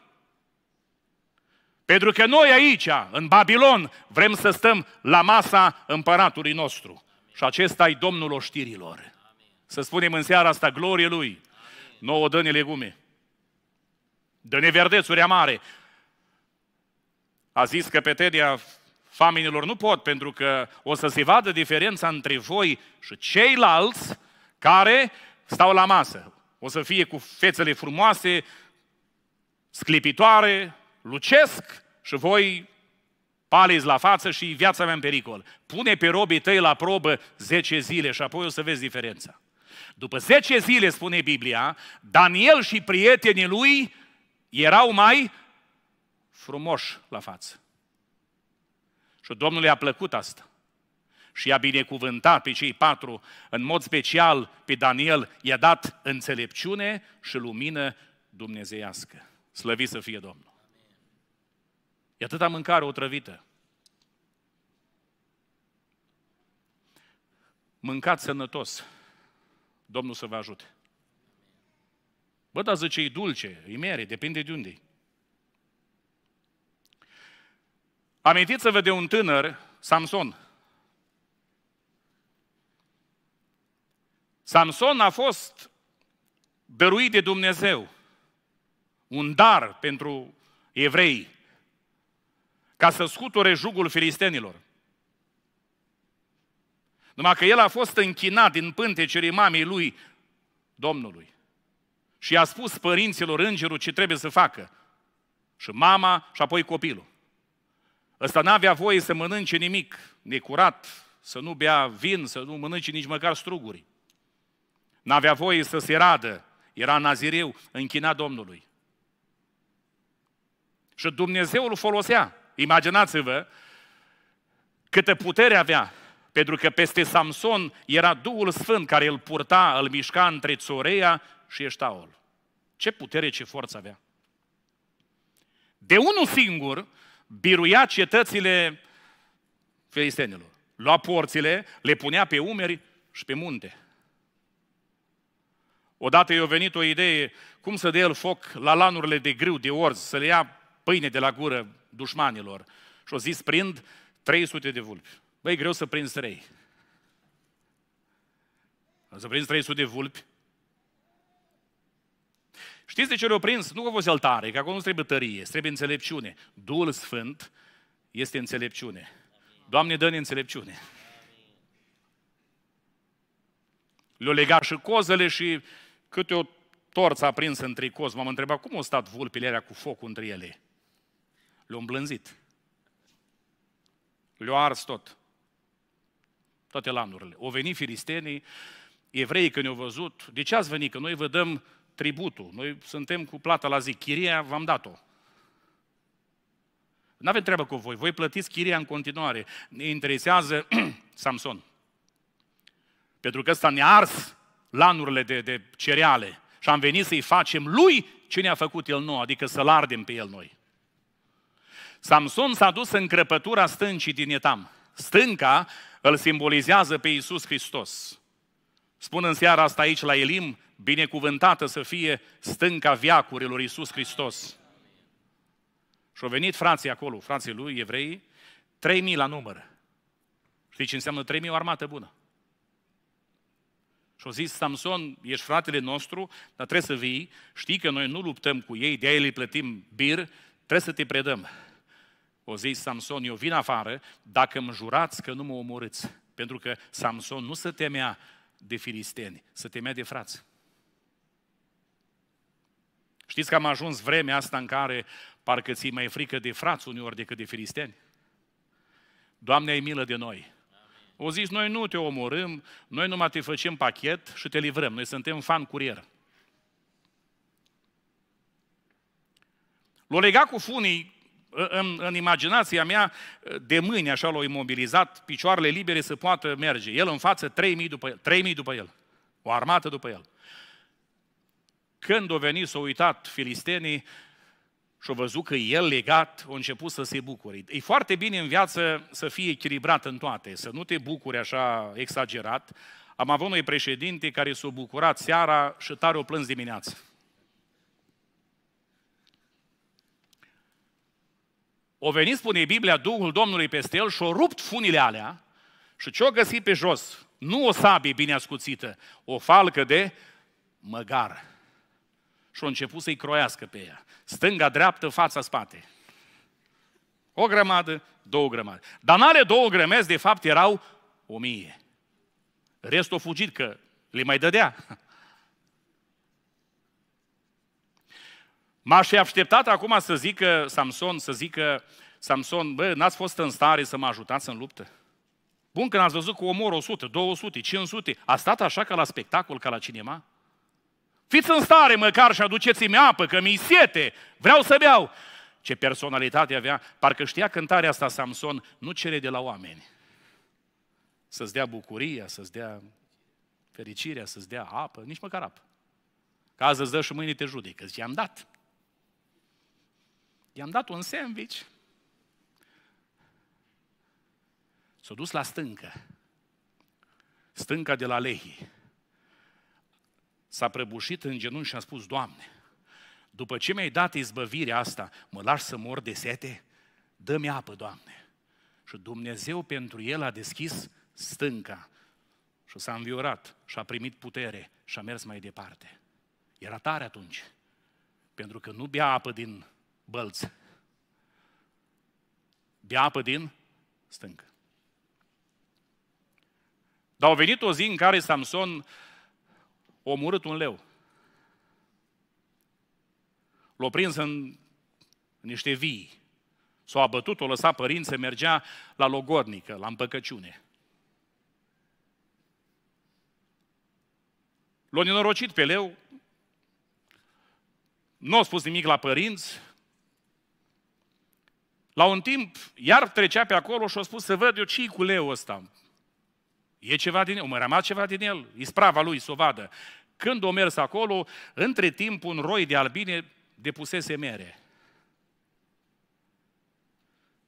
Pentru că noi aici, în Babilon, vrem să stăm la masa împăratului nostru. Și acesta e Domnul oștirilor. Să spunem în seara asta glorie Lui. Nouă dă legume. Dă-ne verdețuri amare. A zis că petedia faminilor nu pot, pentru că o să se vadă diferența între voi și ceilalți care stau la masă. O să fie cu fețele frumoase, sclipitoare, lucesc și voi palezi la față și viața mea în pericol. Pune pe robii tăi la probă 10 zile și apoi o să vezi diferența. După 10 zile, spune Biblia, Daniel și prietenii lui erau mai frumoși la față. Și Domnul i-a plăcut asta. Și i-a binecuvântat pe cei patru, în mod special pe Daniel, i-a dat înțelepciune și lumină dumnezeiască. Slăvit să fie Domnul. E atâta mâncare otrăvită. Mâncați sănătos. Domnul să vă ajute. Bă, dar zice, e dulce, e mere, depinde de unde Amintiți-vă de un tânăr, Samson. Samson a fost dăruit de Dumnezeu, un dar pentru evrei, ca să scuture jugul filistenilor. Numai că el a fost închinat din pântecerii mamei lui Domnului. Și a spus părinților îngerul ce trebuie să facă. Și mama și apoi copilul. Ăsta n-avea voie să mănânce nimic necurat, să nu bea vin, să nu mănânce nici măcar struguri. N-avea voie să se radă, era nazireu, închina Domnului. Și Dumnezeu îl folosea. Imaginați-vă câtă putere avea, pentru că peste Samson era Duhul Sfânt care îl purta, îl mișca între Țorea și ești aol. Ce putere, ce forță avea. De unul singur biruia cetățile filistenilor. Lua porțile, le punea pe umeri și pe munte. Odată i-a venit o idee cum să dea el foc la lanurile de grâu, de orz, să le ia pâine de la gură dușmanilor. Și o zis, prind 300 de vulpi. Băi, greu să prind trei. Să prind 300 de vulpi, Știți de ce le-au prins? Nu că a fost tare, că acolo nu trebuie tărie, trebuie înțelepciune. Duhul Sfânt este înțelepciune. Doamne, dă-ne înțelepciune. Le-au legat și cozele și câte o torță prins între coz. M-am întrebat cum au stat vulpile cu focul între ele. Le-au îmblânzit. Le-au ars tot. Toate lanurile. Au venit filistenii, evreii când ne-au văzut, de ce ați venit? Că noi vă dăm tributul. Noi suntem cu plata la zi. Chiria v-am dat-o. Nu avem treabă cu voi. Voi plătiți chiria în continuare. Ne interesează (clears throat) Samson. Pentru că ăsta ne ars lanurile de, de cereale. Și am venit să-i facem lui ce ne-a făcut el nou, adică să-l ardem pe el noi. Samson s-a dus în crăpătura stâncii din Etam. Stânca îl simbolizează pe Iisus Hristos. Spun în seara asta aici la Elim, binecuvântată să fie stânca viacurilor Iisus Hristos. Și au venit frații acolo, frații lui, evrei, 3.000 la număr. Știi ce înseamnă 3.000? O armată bună. Și au zis, Samson, ești fratele nostru, dar trebuie să vii, știi că noi nu luptăm cu ei, de-aia le plătim bir, trebuie să te predăm. O zis Samson, eu vin afară dacă îmi jurați că nu mă omorâți. Pentru că Samson nu se temea de filisteni, se temea de frați. Știți că am ajuns vremea asta în care parcă ți mai frică de frați uneori decât de filisteni? Doamne, ai milă de noi! O zis, noi nu te omorâm, noi numai te facem pachet și te livrăm. Noi suntem fan curier. L-o lega cu funii ă, în, în imaginația mea, de mâini așa l-au imobilizat, picioarele libere să poată merge. El în față, 3.000 după el, 3.000 după el, o armată după el. Când o veni s-au uitat filistenii și-au văzut că el legat, a început să se bucure. E foarte bine în viață să fii echilibrat în toate, să nu te bucuri așa exagerat. Am avut noi președinte care s-au bucurat seara și tare o plâns dimineață. O venit, spune Biblia, Duhul Domnului peste el și-o rupt funile alea și ce-o găsit pe jos? Nu o sabie bine ascuțită, o falcă de măgar și au început să-i croiască pe ea. Stânga, dreaptă, fața, spate. O grămadă, două grămadă. Dar n-ale două grămezi, de fapt, erau o mie. Restul a fugit, că le mai dădea. M-aș fi așteptat acum să zică Samson, să zică Samson, bă, n-ați fost în stare să mă ajutați în luptă? Bun, când ați văzut cu omor 100, 200, 500, a stat așa ca la spectacol, ca la cinema? Fiți în stare măcar și aduceți-mi apă, că mi-i siete, vreau să beau. Ce personalitate avea, parcă știa cântarea asta Samson, nu cere de la oameni. Să-ți dea bucuria, să-ți dea fericirea, să-ți dea apă, nici măcar apă. Că azi îți dă și mâine te judecă. Zice, i-am dat. I-am dat un sandwich. S-a dus la stâncă. Stânca de la Lehi s-a prăbușit în genunchi și a spus, Doamne, după ce mi-ai dat izbăvirea asta, mă lași să mor de sete? Dă-mi apă, Doamne. Și Dumnezeu pentru el a deschis stânca și s-a înviorat și a primit putere și a mers mai departe. Era tare atunci, pentru că nu bea apă din bălți, bea apă din stâncă. Dar au venit o zi în care Samson omorât un leu. L-a prins în niște vii. S-a abătut, o lăsat părinții, mergea la logornică, la împăcăciune. L-a nenorocit pe leu, nu a spus nimic la părinți, la un timp, iar trecea pe acolo și a spus să văd eu ce cu leu ăsta. E ceva din el, mai rămas ceva din el, isprava lui să o vadă. Când o mers acolo, între timp un roi de albine depusese mere.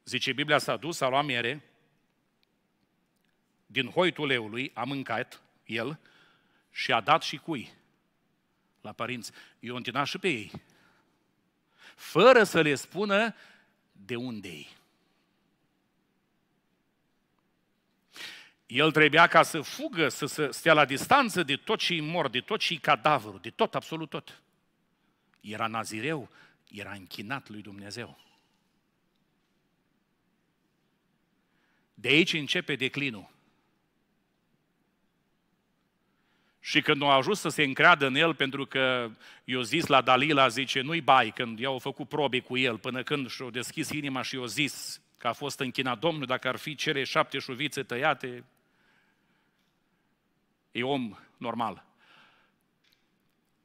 Zice, Biblia s-a dus, a luat mere, din hoitul eului a mâncat el și a dat și cui? La părinți. i întina și pe ei. Fără să le spună de unde ei. El trebuia ca să fugă, să, să stea la distanță de tot ce-i mor, de tot ce-i cadavru, de tot, absolut tot. Era nazireu, era închinat lui Dumnezeu. De aici începe declinul. Și când au ajuns să se încreadă în el, pentru că i-o zis la Dalila, zice, nu-i bai, când i-au făcut probe cu el, până când și-au deschis inima și i-au zis că a fost închinat Domnul, dacă ar fi cele șapte șuvițe tăiate, e om normal.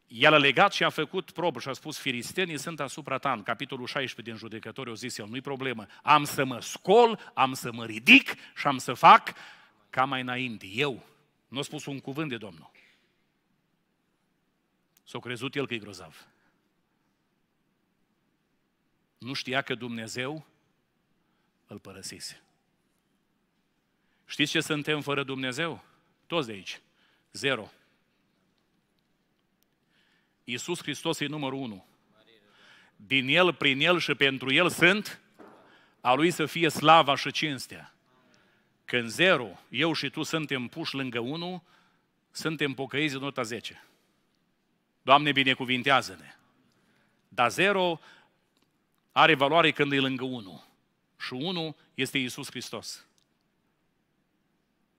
El a legat și a făcut probă și a spus, filistenii sunt asupra ta. În capitolul 16 din judecători au zis el, nu-i problemă, am să mă scol, am să mă ridic și am să fac ca mai înainte. Eu nu a spus un cuvânt de Domnul. S-a crezut el că e grozav. Nu știa că Dumnezeu îl părăsise. Știți ce suntem fără Dumnezeu? Toți de aici. Zero. Iisus Hristos e numărul unu. Din El, prin El și pentru El sunt a Lui să fie slava și cinstea. Când zero, eu și tu suntem puși lângă unul, suntem pocăiți în nota 10. Doamne, binecuvintează-ne! Dar zero are valoare când e lângă unul. Și unul este Iisus Hristos.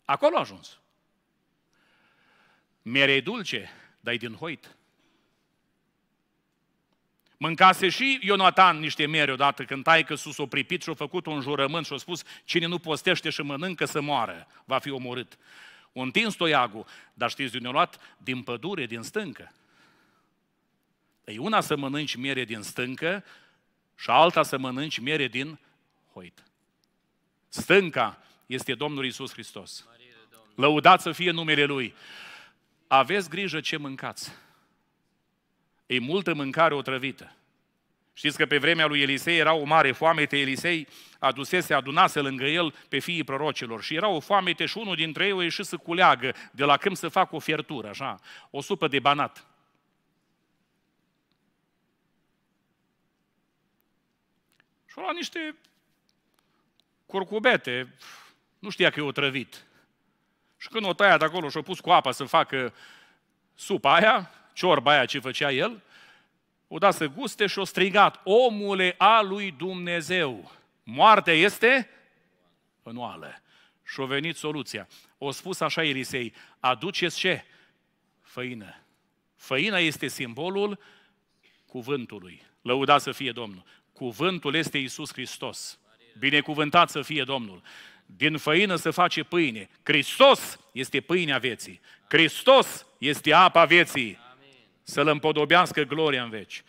Acolo a ajuns. Mere e dulce, dar e din hoit. Mâncase și Ionatan niște mere odată când taică sus o pripit și a făcut un jurământ și a spus cine nu postește și mănâncă să moară, va fi omorât. Un întins toiagul, dar știți de unde luat? Din pădure, din stâncă. E păi una să mănânci mere din stâncă și alta să mănânci mere din hoit. Stânca este Domnul Isus Hristos. Lăudați să fie numele Lui aveți grijă ce mâncați. E multă mâncare otrăvită. Știți că pe vremea lui Elisei era o mare foamete, Elisei adusese, adunase lângă el pe fiii prorocilor și era o foamete și unul dintre ei o ieși să culeagă de la câmp să facă o fiertură, așa, o supă de banat. Și a luat niște curcubete, nu știa că e otrăvit. Și când o tăiat acolo și o pus cu apa să facă supa aia, ciorba aia ce făcea el, o da să guste și o strigat, omule a lui Dumnezeu, moartea este oală. Și-a venit soluția. O spus așa Elisei, aduceți ce? Făină. Făina este simbolul cuvântului. Lăuda să fie Domnul. Cuvântul este Isus Hristos. Binecuvântat să fie Domnul din făină se face pâine. Hristos este pâinea vieții. Hristos este apa vieții. Să-L împodobească gloria în veci.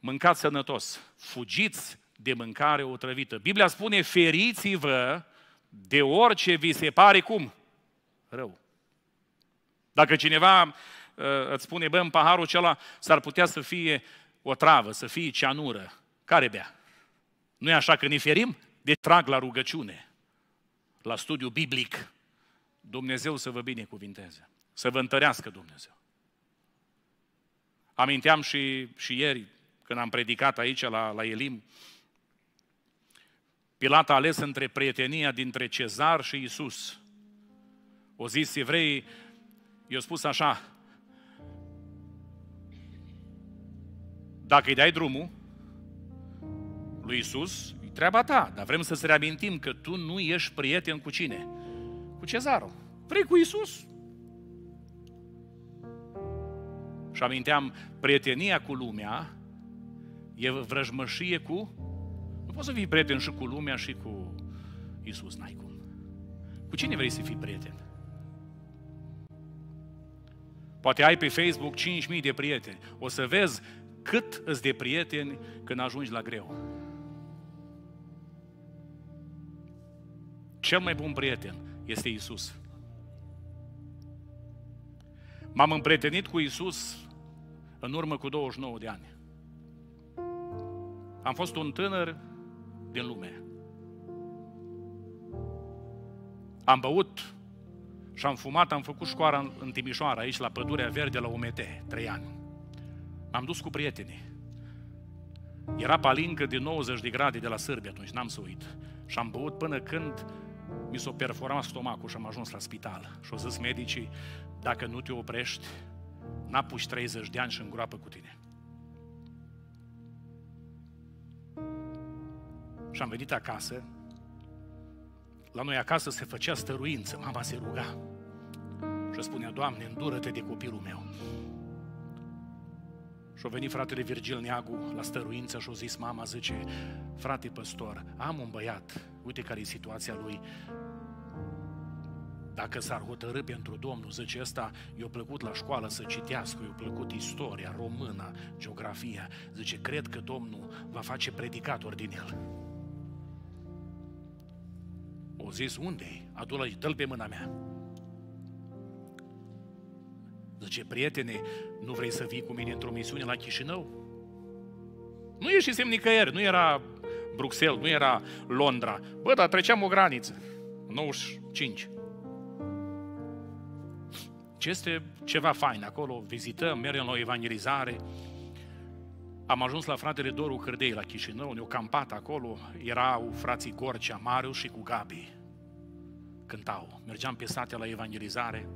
Mâncați sănătos. Fugiți de mâncare otrăvită. Biblia spune, feriți-vă de orice vi se pare cum? Rău. Dacă cineva uh, îți spune, bă, în paharul acela s-ar putea să fie o travă, să fie ceanură, care bea? Nu e așa că ne ferim? De trag la rugăciune la studiu biblic. Dumnezeu să vă binecuvinteze, să vă întărească Dumnezeu. Aminteam și, și ieri, când am predicat aici la, la Elim, Pilat a ales între prietenia dintre Cezar și Isus. O zis evrei, i-a spus așa, dacă îi dai drumul lui Isus, treaba ta, dar vrem să-ți reamintim că tu nu ești prieten cu cine? Cu cezarul. Vrei cu Isus? Și aminteam, prietenia cu lumea e vrăjmășie cu... Nu poți să fii prieten și cu lumea și cu Isus, n cum. Cu cine vrei să fii prieten? Poate ai pe Facebook 5.000 de prieteni. O să vezi cât îți de prieteni când ajungi la greu. Cel mai bun prieten este Isus. M-am împrietenit cu Isus în urmă cu 29 de ani. Am fost un tânăr din lume. Am băut și am fumat, am făcut școala în Timișoara, aici la Pădurea Verde, la UMT, trei ani. M-am dus cu prietenii. Era palincă de 90 de grade de la Sârbi atunci, n-am să uit. Și am băut până când mi s-a perforat stomacul și am ajuns la spital. Și au zis medicii, dacă nu te oprești, n-apuci 30 de ani și îngroapă cu tine. Și am venit acasă. La noi acasă se făcea stăruință, mama se ruga. Și spunea, Doamne, îndură-te de copilul meu. Și-a venit fratele Virgil Neagu la stăruință și-a zis, mama zice, frate păstor, am un băiat, uite care e situația lui, dacă s-ar hotărâ pentru Domnul, zice ăsta, i-a plăcut la școală să citească, i-a plăcut istoria, română, geografia, zice, cred că Domnul va face predicator din el. O zis, unde-i? Adu-l, dă-l pe mâna mea. Zice, prietene, nu vrei să vii cu mine într-o misiune la Chișinău? Nu ieșisem nicăieri, nu era Bruxelles, nu era Londra. Bă, dar treceam o graniță, 95. Ce este ceva fain acolo, vizităm, mergem la o evangelizare. Am ajuns la fratele Doru Cârdei la Chișinău, ne o campat acolo, erau frații Gorcea, Marius și cu Gabi. Cântau, mergeam pe sate la evangelizare,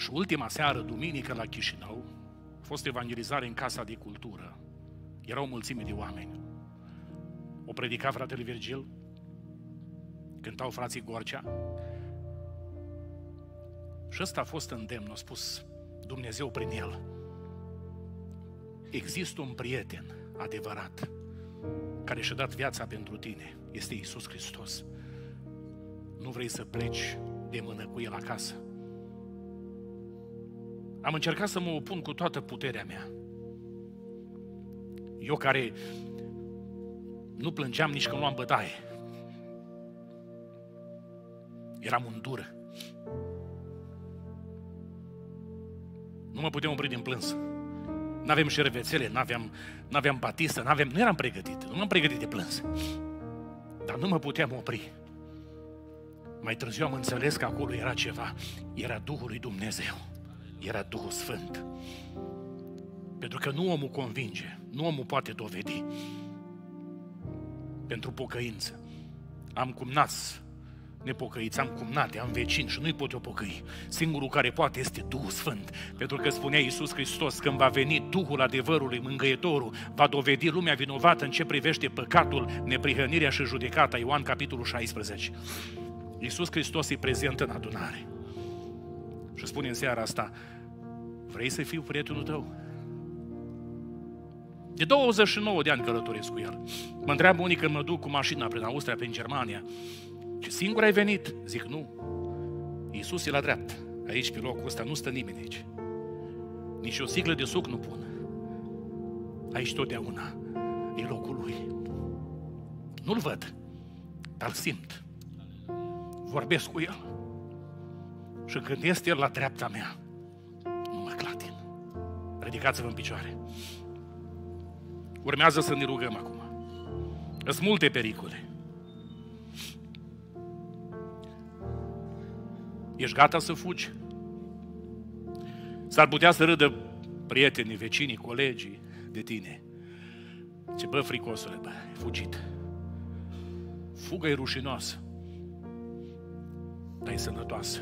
Și ultima seară, duminică, la Chișinău, a fost evangelizare în Casa de Cultură. Erau o mulțime de oameni. O predica fratele Virgil, cântau frații Gorcea. Și ăsta a fost îndemn, a spus Dumnezeu prin el. Există un prieten adevărat care și-a dat viața pentru tine. Este Isus Hristos. Nu vrei să pleci de mână cu el acasă. Am încercat să mă opun cu toată puterea mea. Eu care nu plângeam nici când luam bătaie. Eram un dur. Nu mă puteam opri din plâns. Nu aveam șervețele, nu aveam, aveam batistă, aveam nu eram pregătit. Nu m-am pregătit de plâns. Dar nu mă puteam opri. Mai târziu am înțeles că acolo era ceva. Era Duhul lui Dumnezeu era Duhul Sfânt. Pentru că nu omul convinge, nu omul poate dovedi. Pentru pocăință. Am cumnați nepocăiți, am cumnate, am vecini și nu-i pot eu pocăi. Singurul care poate este Duhul Sfânt. Pentru că spunea Iisus Hristos, când va veni Duhul adevărului, mângăietorul, va dovedi lumea vinovată în ce privește păcatul, neprihănirea și judecata. Ioan capitolul 16. Iisus Hristos îi prezent în adunare și spune în seara asta, vrei să fiu prietenul tău? De 29 de ani călătoresc cu el. Mă întreabă unii când mă duc cu mașina prin Austria, prin Germania. Ce singur ai venit? Zic, nu. Iisus e la dreapta. Aici, pe locul ăsta, nu stă nimeni aici. Nici o siglă de suc nu pun. Aici totdeauna e locul lui. Nu-l văd, dar simt. Vorbesc cu el. Și când este El la dreapta mea, nu mă clatin. Ridicați-vă în picioare. Urmează să ne rugăm acum. Sunt multe pericole. Ești gata să fugi? S-ar putea să râdă prietenii, vecinii, colegii de tine. Ce bă, fricosule, bă, e fugit. Fuga e rușinoasă, dar e sănătoasă.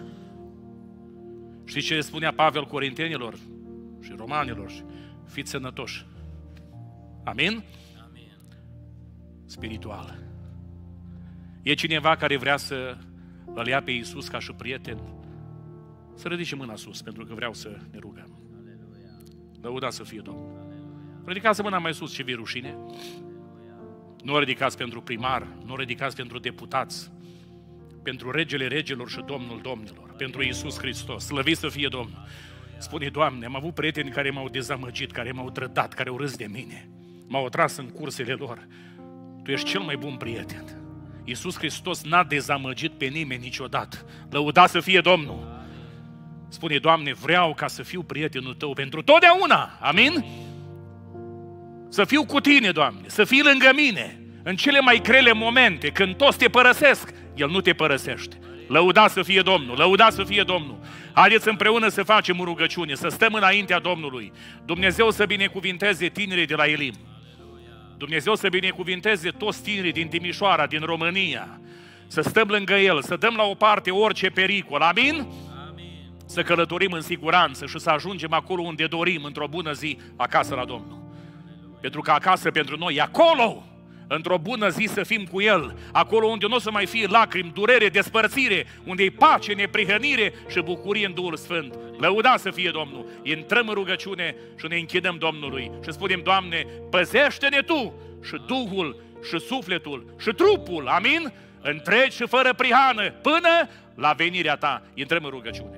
Știți ce spunea Pavel Corintenilor și Romanilor? Fiți sănătoși. Amin? Amin. Spiritual. E cineva care vrea să îl ia pe Iisus ca și prieten? Să ridice mâna sus, pentru că vreau să ne rugăm. Aleluia. Lăuda să fie Domnul. Ridicați mâna mai sus și vii rușine. Nu ridicați pentru primar, nu ridicați pentru deputați, pentru regele regelor și domnul domnilor, pentru Isus Hristos. Slăvit să fie Domnul! Spune, Doamne, am avut prieteni care m-au dezamăgit, care m-au trădat, care au râs de mine, m-au tras în cursele lor. Tu ești cel mai bun prieten. Iisus Hristos n-a dezamăgit pe nimeni niciodată. Lăuda să fie Domnul! Spune, Doamne, vreau ca să fiu prietenul Tău pentru totdeauna. Amin? Să fiu cu Tine, Doamne, să fii lângă mine în cele mai grele momente, când toți te părăsesc. El nu te părăsește. Lăuda să fie Domnul, lăuda să fie Domnul. Haideți împreună să facem o rugăciune, să stăm înaintea Domnului. Dumnezeu să binecuvinteze tinerii de la Elim. Dumnezeu să binecuvinteze toți tinerii din Timișoara, din România. Să stăm lângă El, să dăm la o parte orice pericol. Amin? Să călătorim în siguranță și să ajungem acolo unde dorim, într-o bună zi, acasă la Domnul. Pentru că acasă pentru noi e acolo într-o bună zi să fim cu El, acolo unde nu o să mai fie lacrimi, durere, despărțire, unde e pace, neprihănire și bucurie în Duhul Sfânt. Lăuda să fie Domnul! Intrăm în rugăciune și ne închidem Domnului și spunem, Doamne, păzește-ne Tu și Duhul și sufletul și trupul, amin? Întregi și fără prihană, până la venirea Ta. Intrăm în rugăciune.